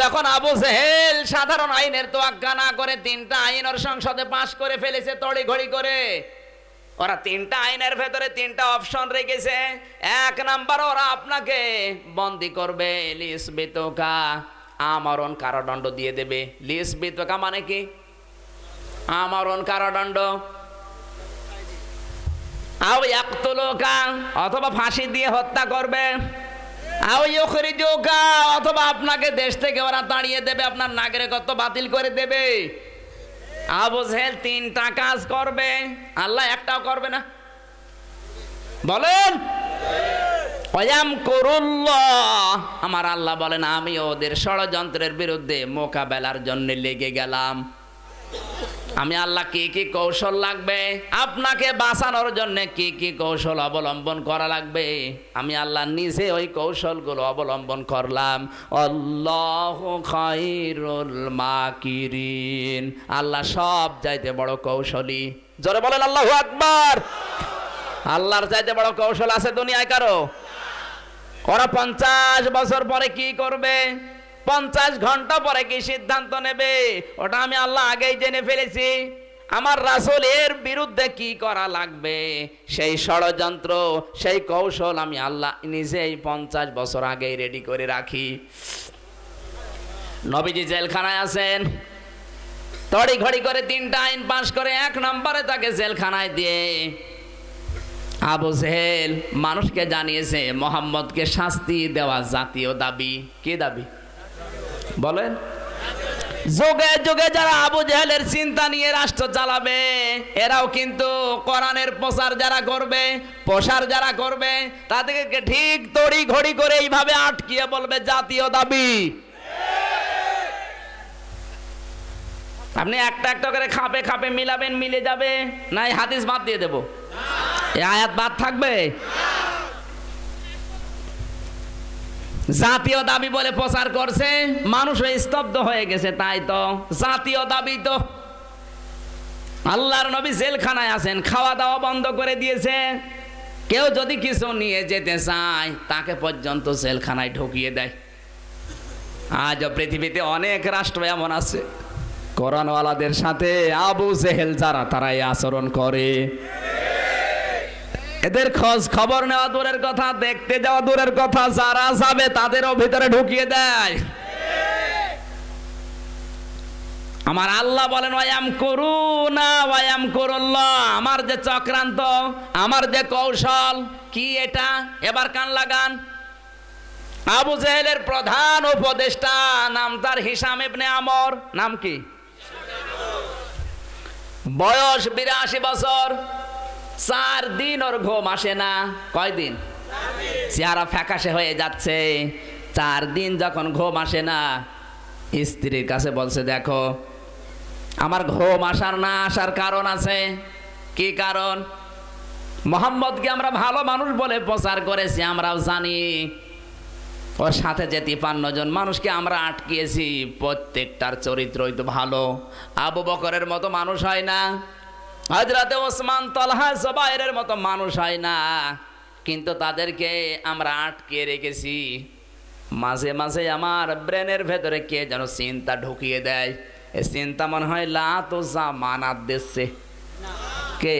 যখন আবু জেহেল সাধারণ আইনের তো আজ্ঞা না করে তিনটা আইন ওর সংসদে পাশ করে ফেলেছে তড়ি ঘড়ি করে ওরা তিনটা আইনের ভেতরে তিনটা অপশন রেখেছে এক নাম্বার ওরা আপনাকে বন্দি করবে লিস বেতকা আমরণ কারাদণ্ড দিয়ে দেবে লিস বেতকা মানে কি আমরণ কারাদণ্ড অথবা ফাঁসি দিয়ে হত্যা করবে আও অথবা আপনাকে দেশ থেকে ওরা তাড়িয়ে দেবে আপনার নাগরিকত্ব বাতিল করে দেবে আবু জেহেল তিনটা কাজ করবে আল্লাহ একটাও করবে না বলেন অয়াম আমার আল্লাহ বলেন আমি ওদের ষড়যন্ত্রের বিরুদ্ধে মোকাবেলার জন্য লেগে গেলাম আমি আল্লাহ কি কি কৌশল লাগবে আপনাকে বাঁচানোর জন্য কি কি কৌশল অবলম্বন করা লাগবে আমি আল্লাহ নিজে ওই কৌশলগুলো অবলম্বন করলাম মাকিরিন আল্লাহ সব চাইতে বড় কৌশলী জোরে বলেন আল্লাহ আকবার আল্লাহর চাইতে বড় কৌশল আছে দুনিয়ায় কারো ওরা পঞ্চাশ বছর পরে কি করবে পঞ্চাশ ঘন্টা পরে কি সিদ্ধান্ত নেবে ওটা আমি আল্লাহ আগেই জেনে ফেলেছি আমার রাসুল এর বিরুদ্ধে কি করা লাগবে সেই ষড়যন্ত্র সেই কৌশল আমি আল্লাহ নিজেই পঞ্চাশ বছর আগেই রেডি করে রাখি নবীজি জেলখানায় আছেন তড়ি ঘড়ি করে তিনটা আইন পাশ করে এক নম্বরে তাকে জেলখানায় দিয়ে আবু জেহেল মানুষকে জানিয়েছে মোহাম্মদকে শাস্তি দেওয়া জাতীয় দাবি কি দাবি বলেন যোগে যোগে যারা আবু জাহেলের চিন্তা নিয়ে রাষ্ট্র চালাবে এরাও কিন্তু কোরআনের প্রচার যারা করবে প্রসার যারা করবে তাদেরকে ঠিক তড়ি ঘড়ি করে এইভাবে আটকিয়ে বলবে জাতীয় দাবি আপনি একটা একটা করে খাপে খাপে মিলাবেন মিলে যাবে নাই হাদিস বাদ দিয়ে দেবো আয়াত বাদ থাকবে জাতীয় দাবি বলে প্রচার করছে মানুষ স্তব্ধ হয়ে গেছে তাই তো জাতীয় দাবি তো আল্লাহর নবী জেলখানায় আছেন খাওয়া দাওয়া বন্ধ করে দিয়েছে কেউ যদি কিছু নিয়ে যেতে চায় তাকে পর্যন্ত জেলখানায় ঢুকিয়ে দেয় আজ পৃথিবীতে অনেক রাষ্ট্র এমন আছে কোরআনওয়ালাদের সাথে আবু জেহেল যারা তারাই আচরণ করে এদের খোঁজ খবর নেওয়া দূরের কথা দেখতে যাওয়া দূরের কথা যারা যাবে তাদেরও ভিতরে ঢুকিয়ে দেয় আমার আল্লাহ বলেন ওয়াম করু না ওয়াম করল্লা আমার যে চক্রান্ত আমার যে কৌশল কি এটা এবার কান লাগান আবু জেহেলের প্রধান উপদেষ্টা নাম তার হিসাম ইবনে আমর নাম কি বয়স বিরাশি বছর চার দিন ওর ঘুম আসে না কয়দিন চেহারা ফ্যাকাশে হয়ে যাচ্ছে চার দিন যখন ঘুম আসে না স্ত্রীর কাছে বলছে দেখো আমার ঘুম আসার না আসার কারণ আছে কি কারণ মোহাম্মদকে আমরা ভালো মানুষ বলে প্রচার করেছি আমরাও জানি ওর সাথে যে তিপান্ন জন মানুষকে আমরা আটকিয়েছি প্রত্যেকটার চরিত্রই তো ভালো আবু বকরের মতো মানুষ হয় না হজরতে ওসমান তলহা জবাইরের মতো মানুষ হয় না কিন্তু তাদেরকে আমরা আটকে রেখেছি মাঝে মাঝে আমার ব্রেনের ভেতরে কে যেন চিন্তা ঢুকিয়ে দেয় এ চিন্তা মনে হয় লাত দিচ্ছে কে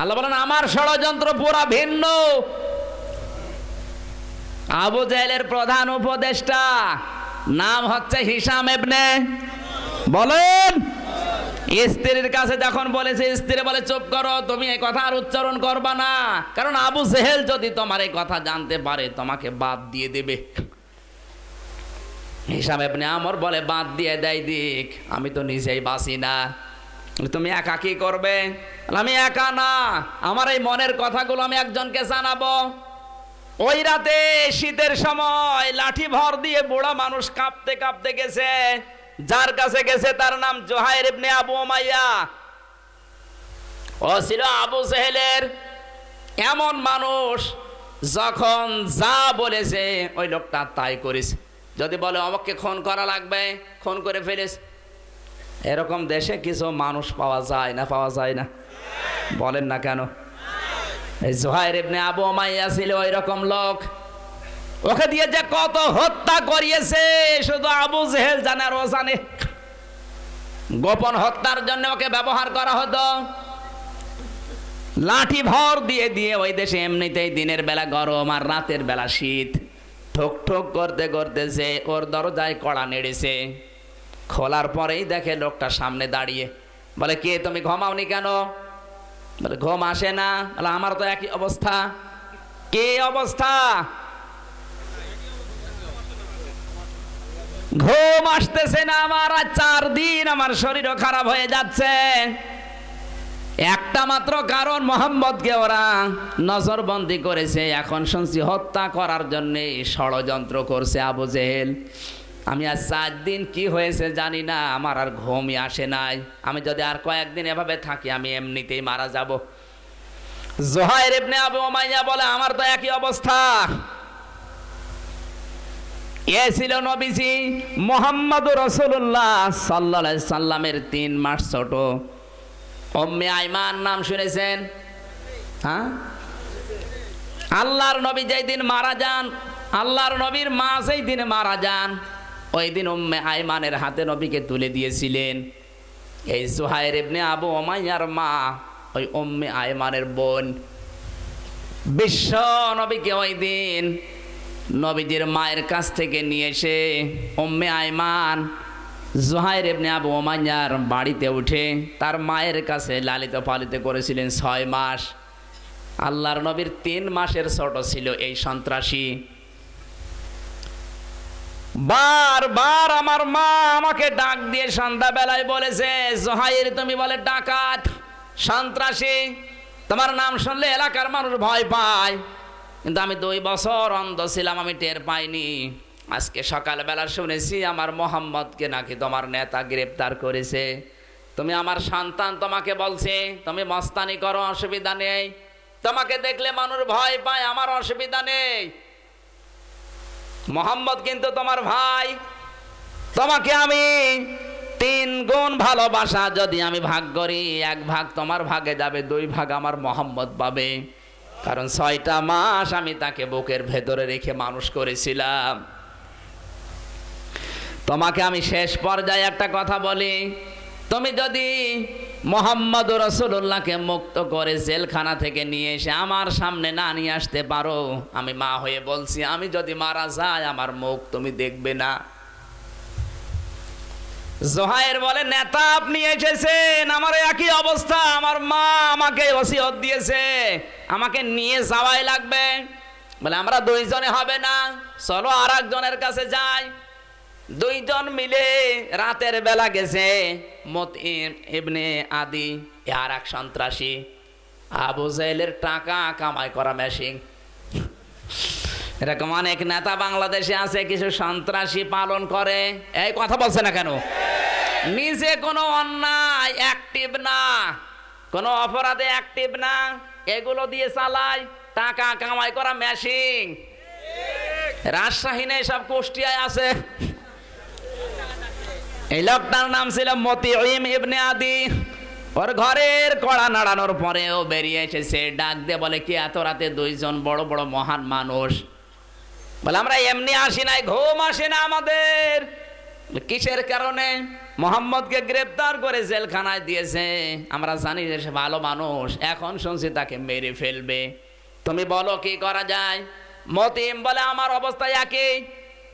আল্লাহ বলেন আমার ষড়যন্ত্র পুরা ভিন্ন আবু জাহেলের প্রধান উপদেষ্টা নাম হচ্ছে হিসাম এবনে বলেন স্ত্রীর কাছে যখন বলেছে স্ত্রী বলে চুপ করো তুমি এই কথা আর উচ্চারণ করবা না কারণ আবু সেহেল যদি তোমার এই কথা জানতে পারে তোমাকে বাদ দিয়ে দেবে হিসাব আপনি আমার বলে বাদ দিয়ে দেয় দিক আমি তো নিজেই বাঁচি না তুমি একা কি করবে আমি একা না আমার এই মনের কথাগুলো আমি একজনকে জানাবো ওই রাতে শীতের সময় লাঠি ভর দিয়ে বুড়া মানুষ কাঁপতে কাঁপতে গেছে যার কাছে গেছে তার নাম জোহাইর ইবনে আবু উমাইয়া ও ছিল আবু জেহেলের এমন মানুষ যখন যা বলেছে ওই লোকটা তাই করেছে যদি বলে আমাকে খুন করা লাগবে খুন করে ফেলিস এরকম দেশে কিছু মানুষ পাওয়া যায় না পাওয়া যায় না বলেন না কেন এই জোহাইর ইবনে আবু মাইয়া ছিল ওই রকম লোক ওকে দিয়ে যে কত হত্যা করিয়েছে শুধু আবু জেহেল জানার ও জানে গোপন হত্যার জন্য ওকে ব্যবহার করা হতো লাঠি ভর দিয়ে দিয়ে ওই দেশে এমনিতেই দিনের বেলা গরম আর রাতের বেলা শীত ঠোক ঠোক করতে করতেছে ওর দরজায় কড়া নেড়েছে খোলার পরেই দেখে লোকটা সামনে দাঁড়িয়ে বলে কে তুমি ঘমাওনি কেন বলে ঘুম আসে না বলে আমার তো একই অবস্থা কে অবস্থা ঘুম আসতেছে না আমার আর চার দিন আমার শরীরও খারাপ হয়ে যাচ্ছে একটা মাত্র কারণ মোহাম্মদকে ওরা নজরবন্দি করেছে এখন শুনছি হত্যা করার জন্যে ষড়যন্ত্র করছে আবু জেহেল আমি আর চার দিন কি হয়েছে জানি না আমার আর ঘুমই আসে নাই আমি যদি আর কয়েকদিন এভাবে থাকি আমি এমনিতেই মারা যাব জোহাইর ইবনে আবু মাইয়া বলে আমার তো একই অবস্থা এ ছিল নবীজি মোহাম্মদ রসুল্লাহ সাল্লা সাল্লামের তিন মাস ছোট অম্মে আইমান নাম শুনেছেন হ্যাঁ আল্লাহর নবী যেই দিন মারা যান আল্লাহর নবীর মা সেই দিন মারা যান ওই দিন উম্মে আইমানের হাতে নবীকে তুলে দিয়েছিলেন এই সোহায়ের ইবনে আবু অমাইয়ার মা ওই উম্মে আইমানের বোন বিশ্ব নবীকে ওই দিন নবীদের মায়ের কাছ থেকে নিয়ে এসে ওম্মে আয়মান জোহাইর এমনি আবু ওমাইয়ার বাড়িতে উঠে তার মায়ের কাছে লালিত পালিত করেছিলেন ছয় মাস আল্লাহর নবীর তিন মাসের ছোট ছিল এই সন্ত্রাসী বারবার আমার মা আমাকে ডাক দিয়ে সন্ধ্যা বেলায় বলেছে জোহাইর তুমি বলে ডাকাত সন্ত্রাসী তোমার নাম শুনলে এলাকার মানুষ ভয় পায় কিন্তু আমি দুই বছর অন্ধ ছিলাম আমি টের পাইনি আজকে সকালবেলা শুনেছি আমার মোহাম্মদকে নাকি তোমার নেতা গ্রেপ্তার করেছে তুমি আমার সন্তান তোমাকে বলছে তুমি মস্তানি করো অসুবিধা নেই তোমাকে দেখলে মানুষ ভয় পায় আমার অসুবিধা নেই মোহাম্মদ কিন্তু তোমার ভাই তোমাকে আমি তিন গুণ ভালোবাসা যদি আমি ভাগ করি এক ভাগ তোমার ভাগে যাবে দুই ভাগ আমার মোহাম্মদ পাবে কারণ ছয়টা মাস আমি তাকে বুকের ভেতরে রেখে মানুষ করেছিলাম তোমাকে আমি শেষ পর্যায়ে একটা কথা বলি তুমি যদি মোহাম্মদ রসুল্লাহকে মুক্ত করে জেলখানা থেকে নিয়ে এসে আমার সামনে না নিয়ে আসতে পারো আমি মা হয়ে বলছি আমি যদি মারা যাই আমার মুখ তুমি দেখবে না জোহায়ের বলে নেতা আপনি এসেছেন আমার একই অবস্থা আমার মা আমাকে ওসিয়ত দিয়েছে আমাকে নিয়ে যাওয়াই লাগবে বলে আমরা দুইজনে হবে না চলো আর একজনের কাছে যাই দুইজন মিলে রাতের বেলা গেছে মত ইবনে আদি আর এক সন্ত্রাসী আবু জাইলের টাকা কামাই করা মেশিন এরকম অনেক নেতা বাংলাদেশে আছে কিছু সন্ত্রাসী পালন করে এই কথা বলছে না কেন নিজে কোনো অন্যায় অ্যাক্টিভ না কোনো অপরাধে অ্যাক্টিভ না এগুলো দিয়ে চালায় টাকা কামাই করা মেশিন রাজশাহী নেই সব কুষ্টিয়ায় আছে এই লোকটার নাম ছিল মতিউম ইবনে আদি ওর ঘরের কড়া নাড়ানোর পরেও বেরিয়ে এসেছে ডাক দিয়ে বলে কি এত রাতে দুইজন বড় বড় মহান মানুষ বলে আমরা এমনি আসি নাই ঘুম আসে না আমাদের কিসের কারণে মোহাম্মদকে গ্রেপ্তার করে জেলখানায় দিয়েছে আমরা জানি যে সে ভালো মানুষ এখন শুনছি তাকে মেরে ফেলবে তুমি বলো কি করা যায় মতিম বলে আমার অবস্থা একই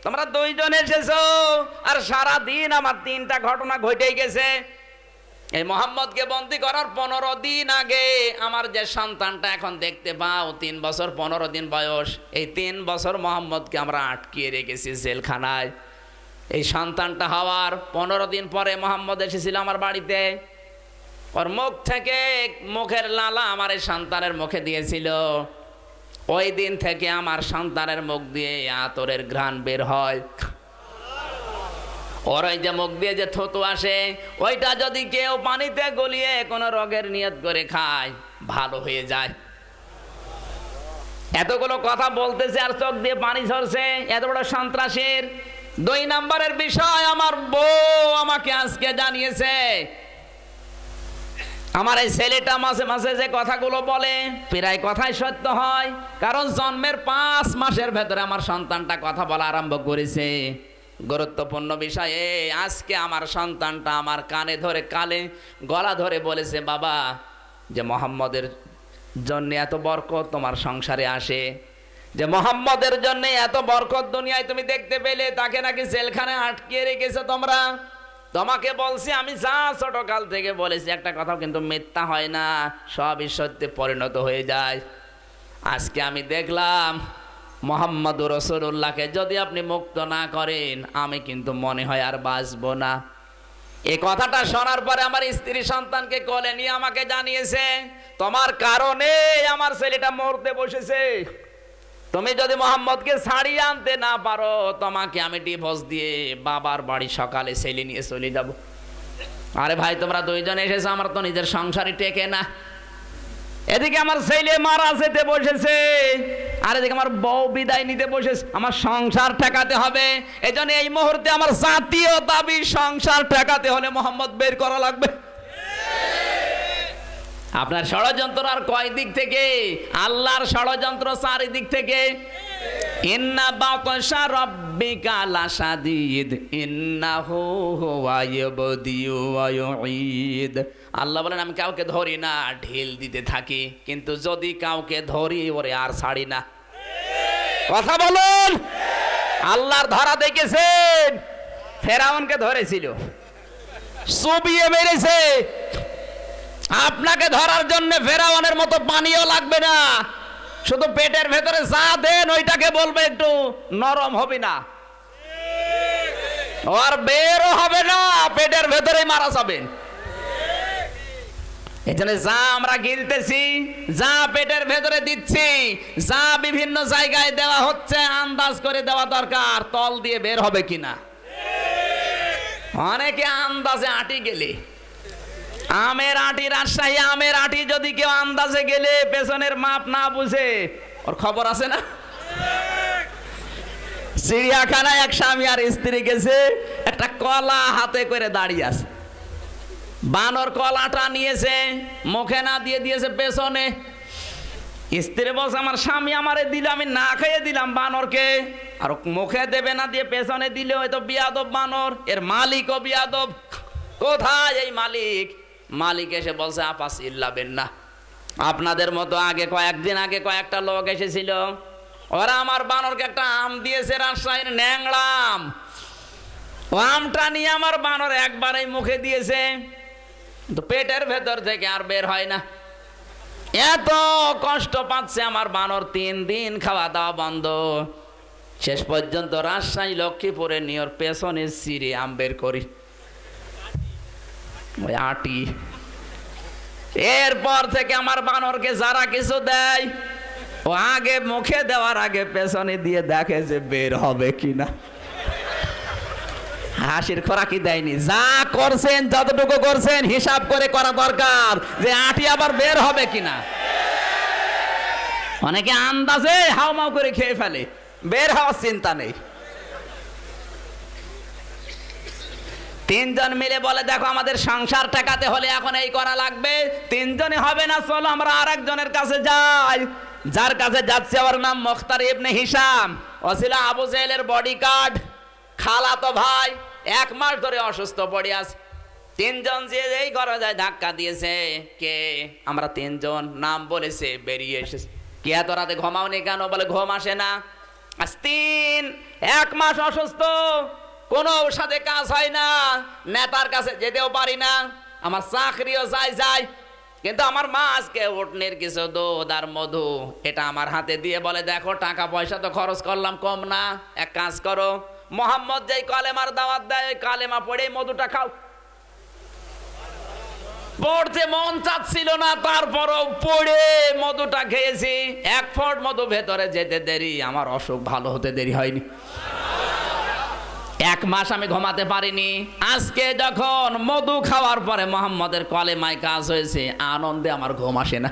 তোমরা দুইজন এসেছো আর সারা দিন আমার তিনটা ঘটনা ঘটে গেছে এই মোহাম্মদকে বন্দি করার পনেরো দিন আগে আমার যে সন্তানটা এখন দেখতে পাও তিন বছর পনেরো দিন বয়স এই তিন বছর মোহাম্মদকে আমরা আটকিয়ে রেখেছি জেলখানায় এই সন্তানটা হওয়ার পনেরো দিন পরে মোহাম্মদ এসেছিল আমার বাড়িতে ওর মুখ থেকে মুখের লালা আমার এই সন্তানের মুখে দিয়েছিল ওই দিন থেকে আমার সন্তানের মুখ দিয়ে আতরের ঘ্রাণ বের হয় ওরাই যে মুখ দিয়ে যে থতো আসে ওইটা যদি কেউ পানিতে গলিয়ে কোনো রোগের নিয়ত করে খায় ভালো হয়ে যায় এতগুলো কথা বলতেছে আর চোখ দিয়ে পানি ঝরছে এত বড় সন্ত্রাসের দুই নাম্বারের বিষয় আমার বউ আমাকে আজকে জানিয়েছে আমার এই ছেলেটা মাসে মাসে যে কথাগুলো বলে প্রায় কথাই সত্য হয় কারণ জন্মের পাঁচ মাসের ভেতরে আমার সন্তানটা কথা বলা আরম্ভ করেছে গুরুত্বপূর্ণ বিষয় এই আজকে আমার সন্তানটা আমার কানে ধরে কালে গলা ধরে বলেছে বাবা যে মোহাম্মদের জন্য এত বরকত তোমার সংসারে আসে যে মোহাম্মদের জন্য এত বরকত দুনিয়ায় তুমি দেখতে পেলে তাকে নাকি জেলখানে আটকে রেখেছো তোমরা তোমাকে বলছি আমি যা ছোটকাল থেকে বলেছি একটা কথাও কিন্তু মিথ্যা হয় না সবই সত্যি পরিণত হয়ে যায় আজকে আমি দেখলাম মোহাম্মদ রসুল্লাহকে যদি আপনি মুক্ত না করেন আমি কিন্তু মনে হয় আর বাঁচব না এ কথাটা শোনার পরে আমার স্ত্রী সন্তানকে কলে নিয়ে আমাকে জানিয়েছে তোমার কারণে আমার ছেলেটা মরতে বসেছে তুমি যদি মোহাম্মদকে ছাড়িয়ে আনতে না পারো তোমাকে আমি ডিভোর্স দিয়ে বাবার বাড়ি সকালে ছেলে নিয়ে চলে যাব আরে ভাই তোমরা দুইজন এসেছো আমার তো নিজের সংসারই টেকে না এদিকে আমার ছেলে মারা যেতে বসেছে আর এদিকে আমার বউ বিদায় নিতে বসেছে আমার সংসার ঠেকাতে হবে এই জন্য এই মুহূর্তে আমার জাতীয় দাবি সংসার ঠেকাতে হলে মোহাম্মদ বের করা লাগবে আপনার ষড়যন্ত্র আর কয় দিক থেকে আল্লাহর ষড়যন্ত্র চারিদিক থেকে আল্লাহ বলেন আমি কাউকে ধরি না ঢিল দিতে থাকি কিন্তু যদি কাউকে ধরি ওরে আর ছাড়ি না কথা বলুন আল্লাহর ধরা দেখেছেন ফেরাউনকে ধরেছিল সুবিয়ে মেরেছে আপনাকে ধরার জন্য ফেরাওয়ানের মতো পানিও লাগবে না শুধু পেটের ভেতরে যা দেন ওইটাকে বলবে একটু নরম হবে না আর বেরও হবে না পেটের ভেতরে মারা যাবেন এখানে যা আমরা গিলতেছি যা পেটের ভেতরে দিচ্ছি যা বিভিন্ন জায়গায় দেওয়া হচ্ছে আন্দাজ করে দেওয়া দরকার তল দিয়ে বের হবে কিনা অনেকে আন্দাজে আটি গেলে আমের আটি রাজশাহী আমের আটি যদি কেউ আন্দাজে গেলে পেছনের মাপ না বুঝে ওর খবর আছে না চিড়িয়াখানায় এক স্বামী আর স্ত্রী গেছে একটা কলা হাতে করে দাঁড়িয়ে আছে বানর কলাটা নিয়েছে মুখে না দিয়ে দিয়েছে পেছনে স্ত্রী বলছে আমার স্বামী আমারে দিলে আমি না খেয়ে দিলাম বানরকে আর মুখে দেবে না দিয়ে পেছনে দিলে হয়তো বিয়াদব বানর এর মালিকও বিয়াদব কোথায় এই মালিক মালিক এসে বলছে আপাস ইল্লাবেন না আপনাদের মতো আগে কয়েকদিন আগে কয়েকটা লোক এসেছিল ওরা আমার বানরকে একটা আম দিয়েছে রাজশাহীর ন্যাংলাম ও আমটা নিয়ে আমার বানর একবারই মুখে দিয়েছে তো পেটের ভেতর থেকে আর বের হয় না এত কষ্ট পাচ্ছে আমার বানর তিন দিন খাওয়া দাওয়া বন্ধ শেষ পর্যন্ত রাজশাহী লক্ষ্মীপুরে নিয়র পেছনে সিরে আম বের করি ওই আটি এরপর থেকে আমার বানরকে যারা কিছু দেয় ও আগে মুখে দেওয়ার আগে পেছনে দিয়ে দেখে যে বের হবে কিনা হাসির খোরাকি দেয়নি যা করছেন যতটুকু করছেন হিসাব করে করা দরকার যে আটি আবার বের হবে কিনা অনেকে আন্দাজে হাওমাও করে খেয়ে ফেলে বের হওয়ার চিন্তা নেই তিনজন মিলে বলে দেখো আমাদের সংসার টাকাতে হলে এখন এই করা লাগবে তিনজনে হবে না চলো আমরা আর একজনের কাছে যাই যার কাছে যাচ্ছে আমার নাম মুখতার ইবনে হিসাম অসিলা আবু জেলের বডিগার্ড খালাতো ভাই এক মাস ধরে অসুস্থ পড়ে আছে তিনজন যে এই ঘরে যায় ধাক্কা দিয়েছে কে আমরা তিনজন নাম বলেছে বেরিয়ে এসেছে কে এত রাতে ঘুমাওনি কেন বলে ঘুম আসে না আজ তিন এক মাস অসুস্থ কোনো সাথে কাজ হয় না নেতার কাছে যেতেও পারি না আমার চাকরিও যাই যাই কিন্তু আমার মা আজকে উঠনের কিছু দুধ আর মধু এটা আমার হাতে দিয়ে বলে দেখো টাকা পয়সা তো খরচ করলাম কম না এক কাজ করো মোহাম্মদ যে কালেমার দাওয়াত দেয় কালেমা পড়ে মধুটা খাও পড়তে মন চাচ্ছিল না তারপরও পড়ে মধুটা খেয়েছি এক ফট মধু ভেতরে যেতে দেরি আমার অসুখ ভালো হতে দেরি হয়নি এক মাস আমি ঘুমাতে পারিনি আজকে যখন মধু খাওয়ার পরে মোহাম্মদের মায় কাজ হয়েছে আনন্দে আমার ঘুম আসে না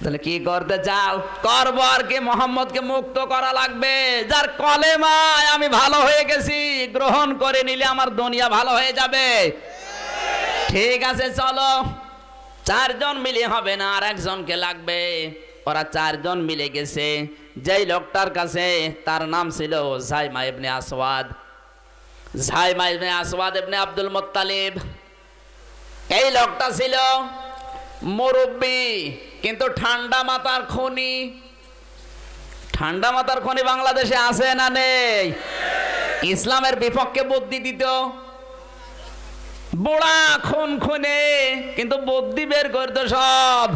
তাহলে কি করতে চাও করব আর কি মোহাম্মদকে মুক্ত করা লাগবে যার কলেমায় আমি ভালো হয়ে গেছি গ্রহণ করে নিলে আমার দুনিয়া ভালো হয়ে যাবে ঠিক আছে চলো চারজন মিলে হবে না আর একজনকে লাগবে ওরা চারজন মিলে গেছে যেই লোকটার কাছে তার নাম ছিল Zama ibn Aswad Zama ibn Aswad ibn Abdul Muttalib এই লোকটা ছিল মুরব্বী কিন্তু ঠান্ডা মাতার খনি ঠান্ডা মাতার খনি বাংলাদেশে আছে না নেই ইসলামের বিপক্ষে বুদ্ধি দিত বুড়া খুন খুনে কিন্তু বুদ্ধি বের করতো সব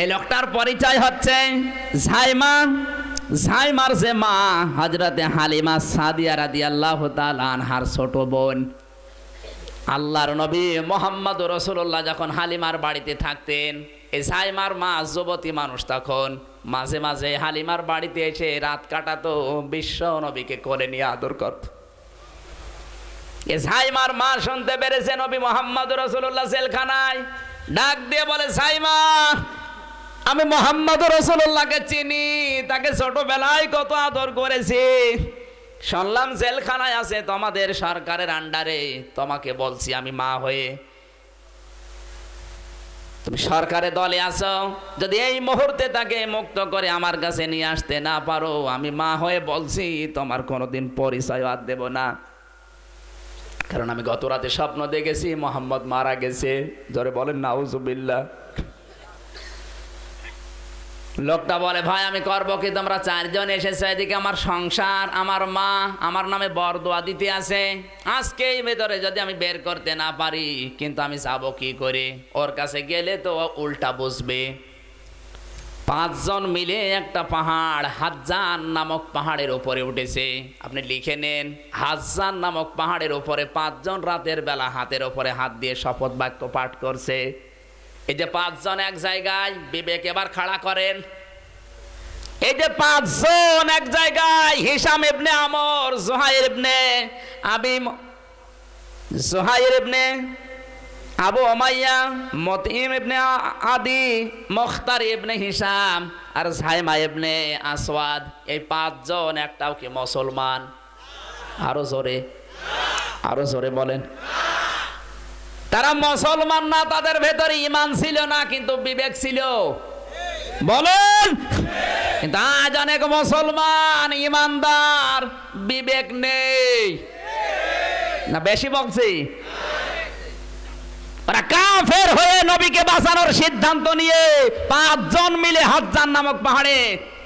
এই লোকটার পরিচয় হচ্ছে ঝাইমা ঝাইমার যে মা হাজরতে হালিমা সাদিয়া রাদি আল্লাহ আনহার ছোট বোন আল্লাহর নবী মোহাম্মদ রসুল্লাহ যখন হালিমার বাড়িতে থাকতেন এই ঝাইমার মা যুবতী মানুষ তখন মাঝে মাঝে হালিমার বাড়িতে এসে রাত কাটাতো বিশ্ব নবীকে কোলে নিয়ে আদর করত এ ঝাইমার মা শুনতে পেরেছে নবী মোহাম্মদ রসুল্লাহ জেলখানায় ডাক দিয়ে বলে ঝাইমা আমি মোহাম্মদ রসুল্লাহকে চিনি তাকে ছোটবেলায় কত আদর করেছি শুনলাম জেলখানায় আছে তোমাদের সরকারের আন্ডারে তোমাকে বলছি আমি মা হয়ে তুমি সরকারের দলে আছো যদি এই মুহূর্তে তাকে মুক্ত করে আমার কাছে নিয়ে আসতে না পারো আমি মা হয়ে বলছি তোমার কোনোদিন পরিচয় আর দেব না কারণ আমি গত রাতে স্বপ্ন দেখেছি মোহাম্মদ মারা গেছে জরে বলেন নাউজুবিল্লা লোকটা বলে ভাই আমি করবো কি তোমরা চারজন এসেছে এদিকে আমার সংসার আমার মা আমার নামে বরদোয়া দিতে আছে আজকে এই ভেতরে যদি আমি বের করতে না পারি কিন্তু আমি যাব কি করে ওর কাছে গেলে তো উল্টা বসবে পাঁচজন মিলে একটা পাহাড় হাজান নামক পাহাড়ের উপরে উঠেছে আপনি লিখে নেন হাজান নামক পাহাড়ের উপরে পাঁচজন রাতের বেলা হাতের উপরে হাত দিয়ে শপথ বাক্য পাঠ করছে এই যে পাঁচজন এক জায়গায় বিবেক এবার খাড়া করেন এই যে পাঁচজন এক জায়গায় হিসাম ইবনে আমর জোহাইর ইবনে আবিম জোহাইর ইবনে আবু ওমাইয়া মতিম ইবনে আদি মুখতার ইবনে হিসাম আর ঝাইমা ইবনে আসওয়াদ এই পাঁচজন একটাও কি মুসলমান আরো জোরে আরো জোরে বলেন তারা মুসলমান না তাদের ভেতরে ইমান ছিল না কিন্তু বিবেক ছিল বলেন কিন্তু আজ অনেক মুসলমান ইমানদার বিবেক নেই না বেশি বলছি ওরা কাফের হয়ে নবীকে বাঁচানোর সিদ্ধান্ত নিয়ে পাঁচজন মিলে হাজার নামক পাহাড়ে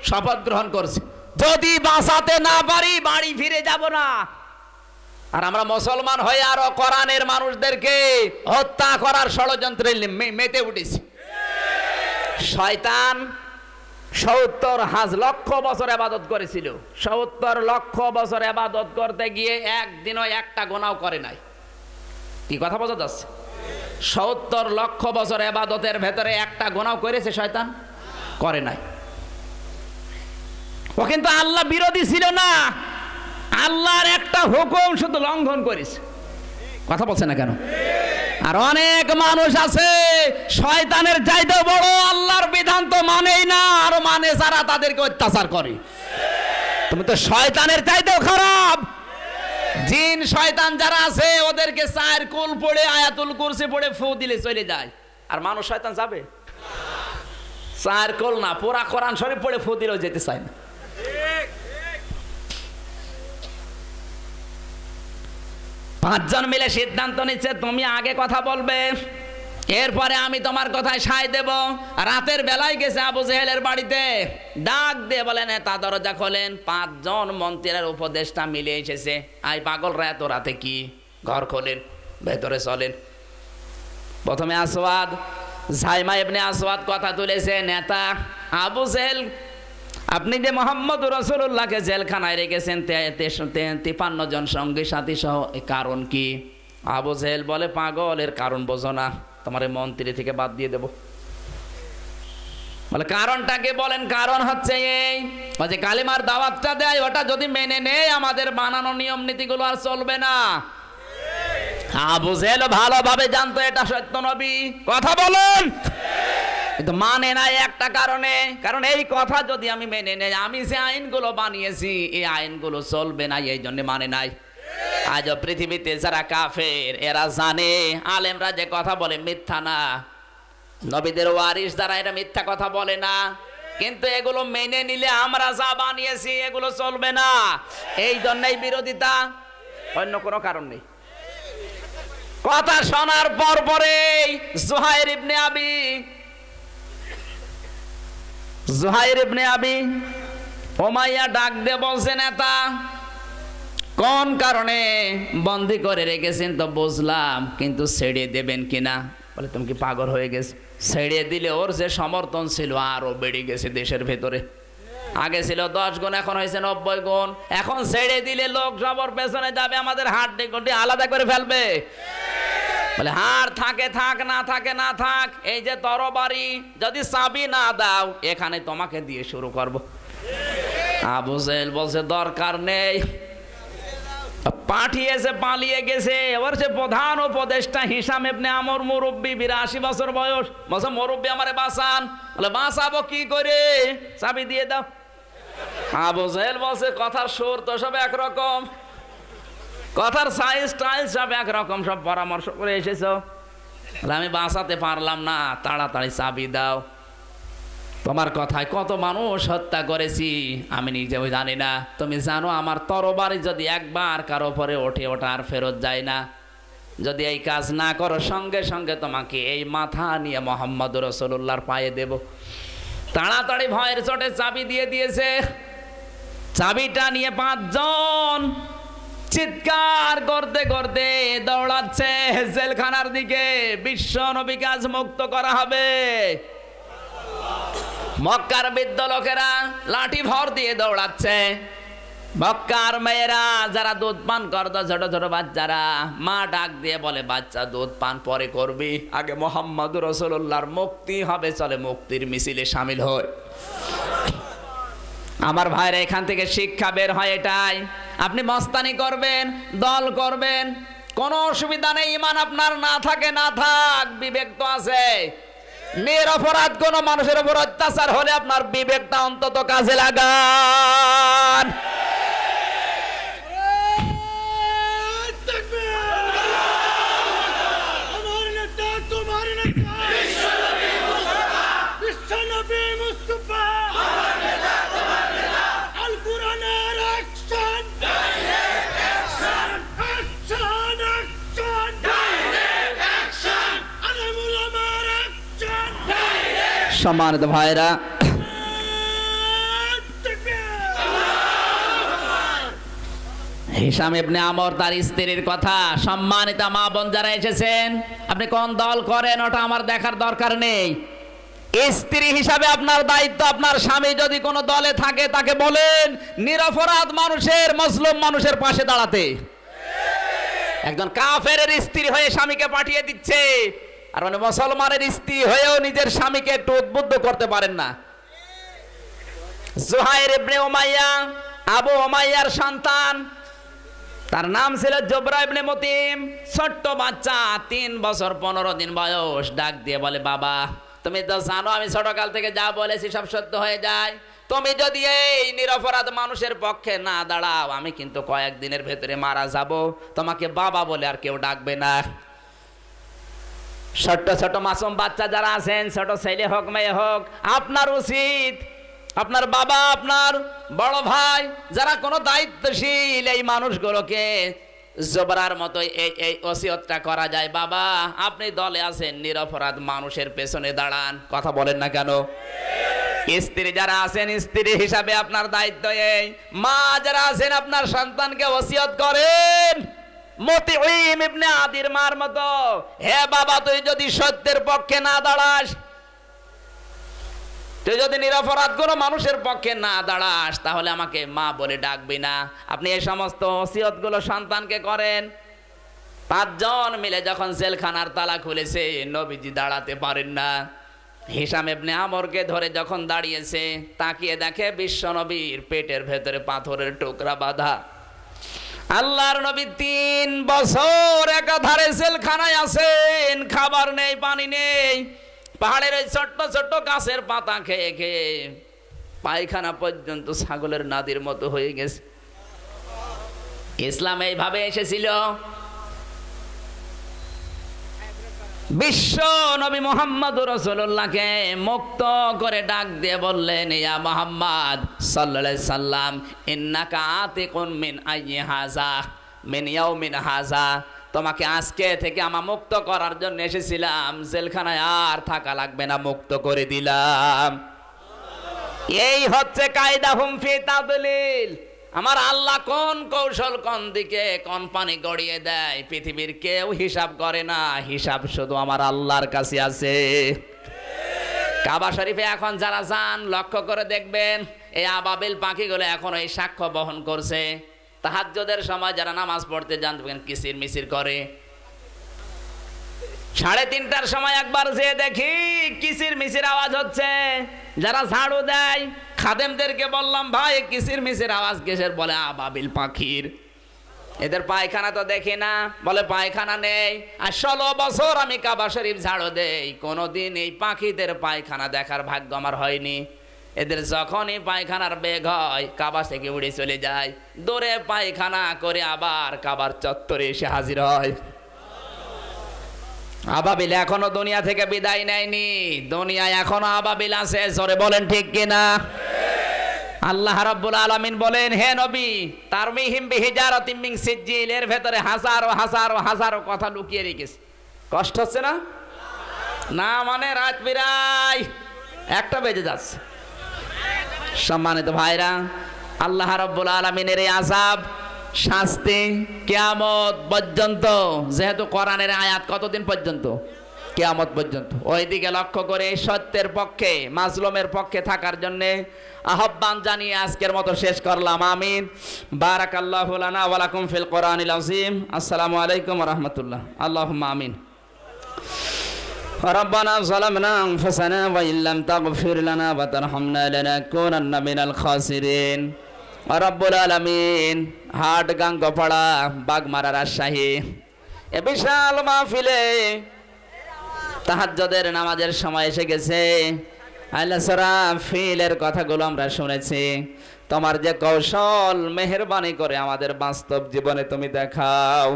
শপথ গ্রহণ করছে যদি বাঁচাতে না পারি বাড়ি ফিরে যাব না আর আমরা মুসলমান হয়ে আরো কোরআনের মানুষদেরকে হত্যা করার ষড়যন্ত্রে মেতে উঠেছি শয়তান সত্তর হাজ লক্ষ বছর আবাদত করেছিল সত্তর লক্ষ বছর আবাদত করতে গিয়ে একদিনও একটা গোনাও করে নাই কি কথা বোঝা যাচ্ছে সত্তর লক্ষ বছর আবাদতের ভেতরে একটা গোনাও করেছে শয়তান করে নাই ও কিন্তু আল্লাহ বিরোধী ছিল না আল্লাহর একটা হুকুম শুধু লঙ্ঘন করিস কথা বলছে না কেন আর অনেক মানুষ আছে শয়তানের চাইতে বড় আল্লাহর বিধান তো মানেই না আর মানে যারা তাদেরকে অত্যাচার করে তুমি তো শয়তানের চাইতেও খারাপ জিন শয়তান যারা আছে ওদেরকে চায়ের কুল পড়ে আয়াতুল কুরসি পড়ে ফু দিলে চলে যায় আর মানুষ শয়তান যাবে চায়ের কুল না পুরা কোরআন শরীফ পড়ে ফু দিলেও যেতে চায় না পাঁচজন মিলে সিদ্ধান্ত নিচ্ছে তুমি আগে কথা বলবে এরপরে আমি তোমার কথায় সায় দেব রাতের বেলায় গেছে আবু জেহেলের বাড়িতে ডাক দিয়ে বলেন তা দরজা খোলেন পাঁচজন মন্ত্রীর উপদেশটা মিলে এসেছে আই রায় তো রাতে কি ঘর খোলেন ভেতরে চলেন প্রথমে আসওয়াদ জাইমা এমনি আসওয়াদ কথা তুলেছে নেতা আবু জেহেল আপনি যে মোহাম্মদ রসুল্লাহকে জেলখানায় রেখেছেন তিপান্ন জন সঙ্গী সাথী সহ কারণ কি আবু জেল বলে পাগল এর কারণ বোঝো না তোমার মন্ত্রী থেকে বাদ দিয়ে দেব বলে কারণটাকে বলেন কারণ হচ্ছে এই যে কালিমার দাওয়াতটা দেয় ওটা যদি মেনে নেয় আমাদের বানানো নিয়ম নীতিগুলো আর চলবে না আবু জেল ভালোভাবে জানতো এটা সত্য নবী কথা বলেন কিন্তু মানে না একটা কারণে কারণ এই কথা যদি আমি মেনে নেই আমি যে আইনগুলো বানিয়েছি এই আইনগুলো চলবে না এই জন্য মানে নাই আজ পৃথিবীতে যারা কাফের এরা জানে আলেমরা যে কথা বলে মিথ্যা না নবীদের ওয়ারিস দ্বারা এটা মিথ্যা কথা বলে না কিন্তু এগুলো মেনে নিলে আমরা যা বানিয়েছি এগুলো চলবে না এই জন্যই বিরোধিতা অন্য কোনো কারণ নেই কথা শোনার পর পরেই জোহাইর ইবনে আবি জোহাইর ইবনে আবি ওমাইয়া ডাক দিয়ে বলছে নেতা কোন কারণে বন্দি করে রেখেছেন তো বুঝলাম কিন্তু ছেড়ে দেবেন কিনা বলে তুমি কি পাগল হয়ে গেছে ছেড়ে দিলে ওর যে সমর্থন ছিল আরও বেড়ে গেছে দেশের ভেতরে আগে ছিল দশ গুণ এখন হয়েছে নব্বই গুণ এখন ছেড়ে দিলে লোক সবর পেছনে যাবে আমাদের হাড্ডি গন্ডি আলাদা করে ফেলবে বলে হার থাকে থাক না থাকে না থাক এই যে তরবারি যদি চাবি না দাও এখানে তোমাকে দিয়ে শুরু করব আবু জেল বলছে দরকার নেই পাঠিয়েছে পালিয়ে গেছে এবার সে প্রধান উপদেষ্টা হিসাম এমনি আমর মুরব্বী বিরাশি বছর বয়স বলছে মুরব্বী আমার বাঁচান বলে বাঁচাবো কি করে চাবি দিয়ে দাও আবু জেল বলছে কথার সুর তো সব একরকম কথার সাইজ টাইজ সব একরকম সব পরামর্শ করে এসেছ আমি বাঁচাতে পারলাম না তাড়াতাড়ি চাবি দাও তোমার কথায় কত মানুষ হত্যা করেছি আমি নিজেও জানি না তুমি জানো আমার তরবারি যদি একবার কারো পরে ওঠে ওঠা আর ফেরত যায় না যদি এই কাজ না করো সঙ্গে সঙ্গে তোমাকে এই মাথা নিয়ে মোহাম্মদ রসুল্লাহর পায়ে দেব তাড়াতাড়ি ভয়ের চটে চাবি দিয়ে দিয়েছে চাবিটা নিয়ে পাঁচজন চিৎকার করতে করতে দৌড়াচ্ছে জেলখানার দিকে বিশ্ব নবিকাশ মুক্ত করা হবে মক্কার বৃদ্ধ লোকেরা লাঠি ভর দিয়ে দৌড়াচ্ছে মক্কার মেয়েরা যারা দুধ পান করতো ছোট ছোট বাচ্চারা মা ডাক দিয়ে বলে বাচ্চা দুধ পান পরে করবি আগে মোহাম্মদ রসুল্লাহর মুক্তি হবে চলে মুক্তির মিছিলে সামিল হয় আমার ভাইরা এখান থেকে শিক্ষা বের হয় এটাই আপনি মস্তানি করবেন দল করবেন কোনো অসুবিধা নেই ইমান আপনার না থাকে না থাক বিবেক তো আছে নিরপরাধ কোন মানুষের উপর অত্যাচার হলে আপনার বিবেকটা অন্তত কাজে লাগান সম্মানিত ভাইরা হিসাম ইবনে আমর তার স্ত্রীর কথা সম্মানিত মা বোন যারা এসেছেন আপনি কোন দল করেন ওটা আমার দেখার দরকার নেই স্ত্রী হিসাবে আপনার দায়িত্ব আপনার স্বামী যদি কোনো দলে থাকে তাকে বলেন নিরপরাধ মানুষের মুসলিম মানুষের পাশে দাঁড়াতে একজন কাফের স্ত্রী হয়ে স্বামীকে পাঠিয়ে দিচ্ছে আর মানে মুসলমানের স্ত্রী হয়েও নিজের স্বামীকে একটু উদ্বুদ্ধ করতে পারেন না জোহাইর ইবনে ওমাইয়া আবু ওমাইয়ার সন্তান তার নাম ছিল জোবরা ইবনে মতিম ছোট্ট বাচ্চা তিন বছর পনেরো দিন বয়স ডাক দিয়ে বলে বাবা তুমি তো জানো আমি ছোটকাল থেকে যা বলেছি সব সত্য হয়ে যায় তুমি যদি এই নিরপরাধ মানুষের পক্ষে না দাঁড়াও আমি কিন্তু কয়েকদিনের ভেতরে মারা যাব তোমাকে বাবা বলে আর কেউ ডাকবে না ছোট্ট ছোট মাসুম বাচ্চা যারা আছেন ছোট ছেলে হোক মেয়ে হোক আপনার উচিত আপনার বাবা আপনার বড় ভাই যারা কোনো দায়িত্বশীল এই মানুষগুলোকে জবরার মতো এই এই ওসিয়তটা করা যায় বাবা আপনি দলে আছেন নিরপরাধ মানুষের পেছনে দাঁড়ান কথা বলেন না কেন স্ত্রী যারা আছেন স্ত্রী হিসাবে আপনার দায়িত্ব এই মা যারা আছেন আপনার সন্তানকে ওসিয়ত করেন মতিম ইবনে আদির মার মতো হে বাবা তুই যদি সত্যের পক্ষে না দাঁড়াস তুই যদি নিরপরাধ কোনো মানুষের পক্ষে না দাঁড়াস তাহলে আমাকে মা বলে ডাকবি না আপনি এই সমস্ত অসিয়তগুলো সন্তানকে করেন পাঁচজন মিলে যখন জেলখানার তালা খুলেছে নবীজি দাঁড়াতে পারেন না হিসাম এবনে আমরকে ধরে যখন দাঁড়িয়েছে তাকিয়ে দেখে বিশ্ব নবীর পেটের ভেতরে পাথরের টুকরা বাঁধা আল্লাহর নবী তিন বছর একাধারে জেলখানায় আছেন খাবার নেই পানি নেই পাহাড়ের ওই ছোট্ট ছোট্ট গাছের পাতা খেয়ে খেয়ে পায়খানা পর্যন্ত ছাগলের নাদির মতো হয়ে গেছে ইসলাম এইভাবে এসেছিল বিশ্ব নবী মোহাম্মদ রসুল্লাহকে মুক্ত করে ডাক দিয়ে বললেন ইয়া মোহাম্মদ সাল্লা সাল্লাম ইন্নাকা আতে কোন মিন আইয়ে হাজা মিন ইয়াও মিন হাজা তোমাকে আজকে থেকে আমার মুক্ত করার জন্য এসেছিলাম জেলখানায় আর থাকা লাগবে না মুক্ত করে দিলাম এই হচ্ছে কায়দা হুমফি তাবলিল আমার আল্লাহ কোন কৌশল কোন দিকে কোন পানি গড়িয়ে দেয় পৃথিবীর কেউ হিসাব করে না হিসাব শুধু আমার আল্লাহর কাছে আছে কাবা শরীফে এখন যারা যান লক্ষ্য করে দেখবেন এই আবাবিল পাখিগুলো এখন এই সাক্ষ্য বহন করছে তাহাজ্যদের সময় যারা নামাজ পড়তে যান কিসির মিসির করে সাড়ে তিনটার সময় একবার যে দেখি কিসির মিসির আওয়াজ হচ্ছে যারা ঝাড়ু দেয় খাদেমদেরকে বললাম ভাই কিসির মিসির আওয়াজ কিসের বলে আবাবিল পাখির এদের পায়খানা তো দেখি না বলে পায়খানা নেই আর ষোলো বছর আমি কাবা শরীফ ঝাড়ু দেই কোনোদিন এই পাখিদের পায়খানা দেখার ভাগ্য আমার হয়নি এদের যখনই পায়খানার বেগ হয় কাবা থেকে উড়ে চলে যায় দূরে পায়খানা করে আবার কাবার চত্বরে এসে হাজির হয় আবাবিল এখনো দুনিয়া থেকে বিদায় নেয়নি দুনিয়ায় এখনো আবাবিল আছে জোরে বলেন ঠিক কিনা আল্লাহ রাব্বুল আলামিন বলেন হে নবী তারমিহিম বিহিজারাতিম মিন সিজ্জিল এর ভেতরে হাজারো হাজারো হাজারো কথা লুকিয়ে রেখেছে কষ্ট হচ্ছে না না মানে রাত বিরাই একটা বেজে যাচ্ছে সম্মানিত ভাইরা আল্লাহ রাব্বুল আলামিনের এই আযাব শাস্তি কেয়ামত পর্যন্ত যেহেতু কোরআনের আয়াত কতদিন পর্যন্ত কেয়ামত পর্যন্ত ওইদিকে লক্ষ্য করে সত্যের পক্ষে মাজলুমের পক্ষে থাকার জন্যে আহ্বান জানিয়ে আজকের মতো শেষ করলাম আমিন বারাকাল্লাহুলানা ফিল কোরআন আজিম আসসালামু আলাইকুম রহমতুল্লাহ আল্লাহ আমিন ربنا ظلمنا انفسنا وان لم تغفر لنا وترحمنا لنكونن من الخاسرين রব্বুল আলমিন হাট গাঙ্গপাড়া বাগমারা রাজশাহী এ বিশাল মাহফিলে তাহাজদের নামাজের সময় এসে গেছে ফিলের কথাগুলো আমরা শুনেছি তোমার যে কৌশল মেহরবানি করে আমাদের বাস্তব জীবনে তুমি দেখাও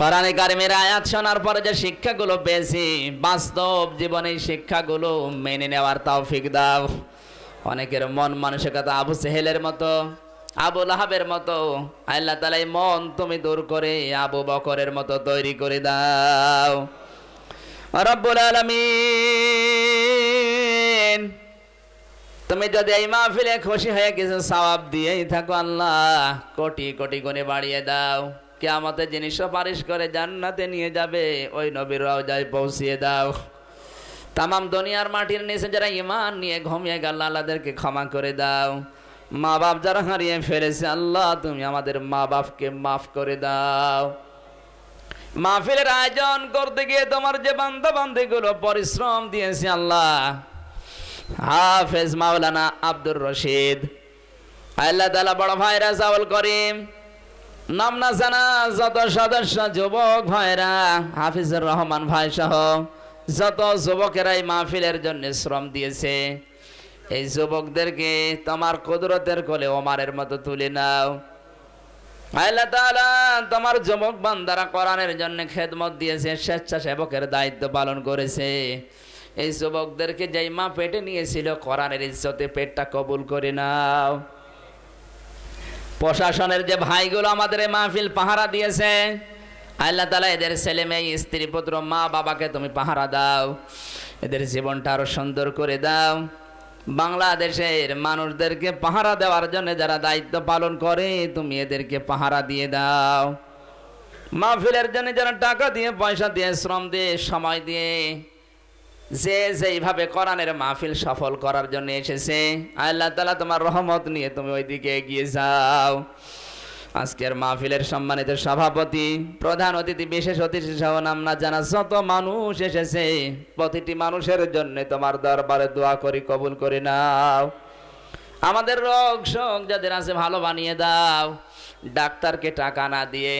কোরআনে কারিমের আয়াত শোনার পরে যে শিক্ষাগুলো পেয়েছি বাস্তব জীবনে শিক্ষাগুলো মেনে নেওয়ার তাও ফিক দাও অনেকের মন মানসিকতা আবু সেহেলের মতো আবু লাহাবের মতো আল্লাহ তালাই মন তুমি দূর করে আবু বকরের মতো তৈরি করে দাও রব্বুল আলমিন তুমি যদি এই মাহফিলে খুশি হয়ে কিছু সবাব দিয়েই থাকো আল্লাহ কোটি কোটি গুণে বাড়িয়ে দাও কে আমাদের জিনিস সুপারিশ করে জান্নাতে নিয়ে যাবে ওই নবীর রাও যায় পৌঁছিয়ে দাও তামাম দুনিয়ার মাটির নিচে যারা ইমান নিয়ে ঘুমিয়ে গেল আল্লাহদেরকে ক্ষমা করে দাও মা বাপ যারা হারিয়ে ফেলেছে আল্লাহ তুমি আমাদের মা বাপকে মাফ করে দাও মাহফিলের আয়োজন করতে গিয়ে তোমার যে বান্ধব গুলো পরিশ্রম দিয়েছে আল্লাহ হাফেজ মাওলানা আব্দুর রশিদ আল্লাহ তালা বড় ভাইরা জাউল করিম নাম না জানা যত সদস্য যুবক ভাইরা হাফিজুর রহমান ভাই সহ যত যুবকেরাই মাহফিলের জন্য শ্রম দিয়েছে এই যুবকদেরকে তোমার কুদরতের কোলে ওমারের মতো তুলে নাও তোমার যুবক বান্দারা কোরআনের জন্য খেদমত দিয়েছে স্বেচ্ছাসেবকের দায়িত্ব পালন করেছে এই যুবকদেরকে যেই মা পেটে নিয়েছিল করানের ইজ্জতে পেটটা কবুল করে নাও প্রশাসনের যে ভাইগুলো আমাদের মাহফিল পাহারা দিয়েছে আল্লাহ তালা এদের ছেলে মেয়ে স্ত্রী পুত্র মা বাবাকে তুমি পাহারা দাও এদের জীবনটা আরো সুন্দর করে দাও বাংলাদেশের মানুষদেরকে পাহারা দেওয়ার জন্য যারা দায়িত্ব পালন করে তুমি এদেরকে পাহারা দিয়ে দাও মাহফিলের জন্য যারা টাকা দিয়ে পয়সা দিয়ে শ্রম দিয়ে সময় দিয়ে যে যেইভাবে কোরআনের মাহফিল সফল করার জন্য এসেছে আল্লাহ তালা তোমার রহমত নিয়ে তুমি ওইদিকে এগিয়ে যাও আজকের মাহফিলের সম্মানিত সভাপতি প্রধান অতিথি বিশেষ অতিথি সহ নাম না জানা যত মানুষ এসেছে প্রতিটি মানুষের জন্য তোমার দরবারে দোয়া করি কবুল করে নাও আমাদের রোগ শোক যাদের আছে ভালো বানিয়ে দাও ডাক্তারকে টাকা না দিয়ে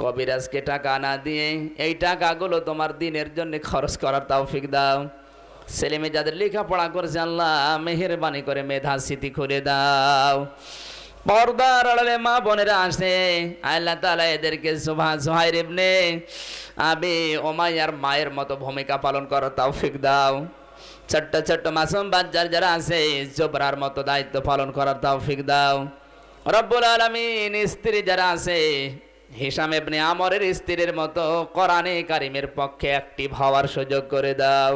কবিরাজকে টাকা না দিয়ে এই টাকাগুলো তোমার দিনের জন্য খরচ করার তৌফিক দাও ছেলে মেয়ে যাদের লেখাপড়া করছে আল্লাহ মেহরবানি করে মেধা স্মৃতি করে দাও পর্দার আড়ালে মা বোনেরা আসে আল্লাহ তালা এদেরকে সুবহান সুহাইর ইবনে আমি ওমাইয়ার মায়ের মতো ভূমিকা পালন তাও ফিক দাও ছোট্ট ছোট্ট মাসুম বাচ্চার যারা আছে জোবরার মতো দায়িত্ব পালন করার তাও ফিক দাও রব্বুল আলমিন স্ত্রী যারা আছে হিসাম এমনি আমরের স্ত্রীর মতো কোরআনে কারিমের পক্ষে অ্যাক্টিভ হওয়ার সুযোগ করে দাও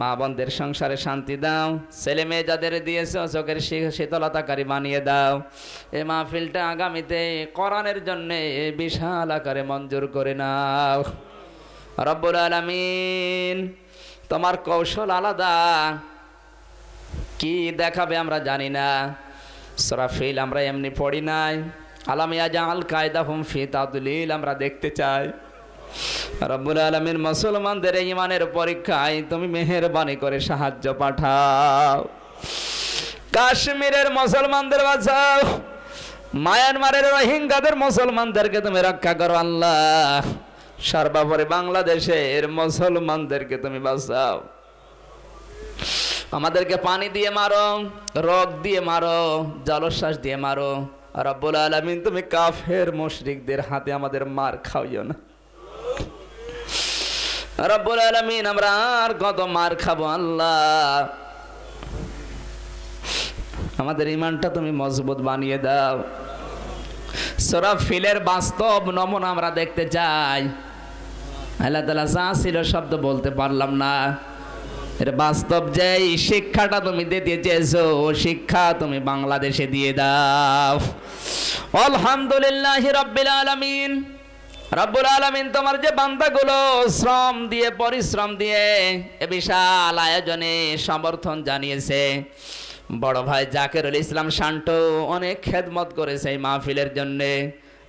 মা বোনদের সংসারে শান্তি দাও ছেলে মেয়ে যাদের দিয়েছে চোখের শীতলতাকারী বানিয়ে দাও এ মাহফিলটা আগামীতে করানের জন্যে বিশাল আকারে মঞ্জুর করে নাও রব্বুল আলমিন তোমার কৌশল আলাদা কি দেখাবে আমরা জানি না সরাফিল আমরা এমনি পড়ি নাই আলামিয়া জাল কায়দা হুমফি তাদুলিল আমরা দেখতে চাই রব্বুল আলমীর মুসলমানদের ইমানের পরীক্ষায় তুমি মেহরবানি করে সাহায্য পাঠাও কাশ্মীরের মুসলমানদের বাঁচাও মায়ানমারের রোহিঙ্গাদের মুসলমানদেরকে তুমি রক্ষা করো আল্লাহ সর্বোপরি বাংলাদেশের মুসলমানদেরকে তুমি বাঁচাও আমাদেরকে পানি দিয়ে মারো রগ দিয়ে মারো জলশ্বাস দিয়ে মারো আর রব্বুল আলমিন তুমি কাফের মুশরিকদের হাতে আমাদের মার খাওয়াইও না রব্বুল আলমিন আমরা আর কত মার খাবো আল্লাহ আমাদের ইমানটা তুমি মজবুত বানিয়ে দাও সোরা ফিলের বাস্তব নমুনা আমরা দেখতে চাই আল্লাহ তালা যা ছিল শব্দ বলতে পারলাম না এর বাস্তব যে শিক্ষাটা তুমি দিতে চেয়েছো শিক্ষা তুমি বাংলাদেশে দিয়ে দাও আলহামদুলিল্লাহ রব্বিল আলামিন রব্বুল আলমিন তোমার যে বান্দাগুলো শ্রম দিয়ে পরিশ্রম দিয়ে এ বিশাল আয়োজনে সমর্থন জানিয়েছে বড় ভাই আল ইসলাম শান্ত অনেক খেদমত করেছে এই মাহফিলের জন্যে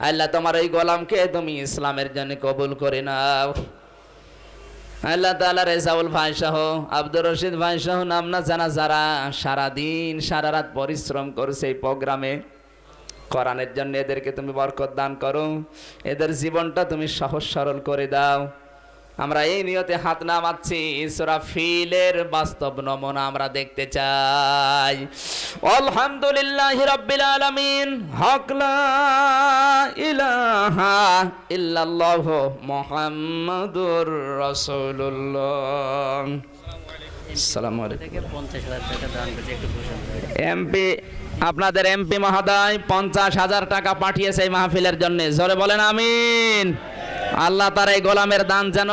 আল্লাহ তোমার এই গোলামকে তুমি ইসলামের জন্য কবুল করে নাও আল্লাহ তালা রেজাউল ভাই সহ আব্দুর রশিদ ভাই সহ নাম না জানা যারা সারাদিন সারা রাত পরিশ্রম করছে এই প্রোগ্রামে করানের জন্য এদেরকে তুমি বরকত দান করো এদের জীবনটা তুমি সহজ সরল করে দাও আমরা এই নিয়তে হাত নামাচ্ছি সুরা ফিলের বাস্তব নমুনা আমরা দেখতে চাই আলহামদুলিল্লাহ রাব্বিল আলামিন হকলা ইলাহা ইল্লাল্লাহ মুহাম্মাদুর রাসূলুল্লাহ আসসালামু আলাইকুম এমপি আপনাদের এমপি মহাদয় পঞ্চাশ হাজার টাকা পাঠিয়েছে এই মাহফিলের জন্য জোরে বলেন আমিন আল্লাহ তার এই গোলামের দান যেন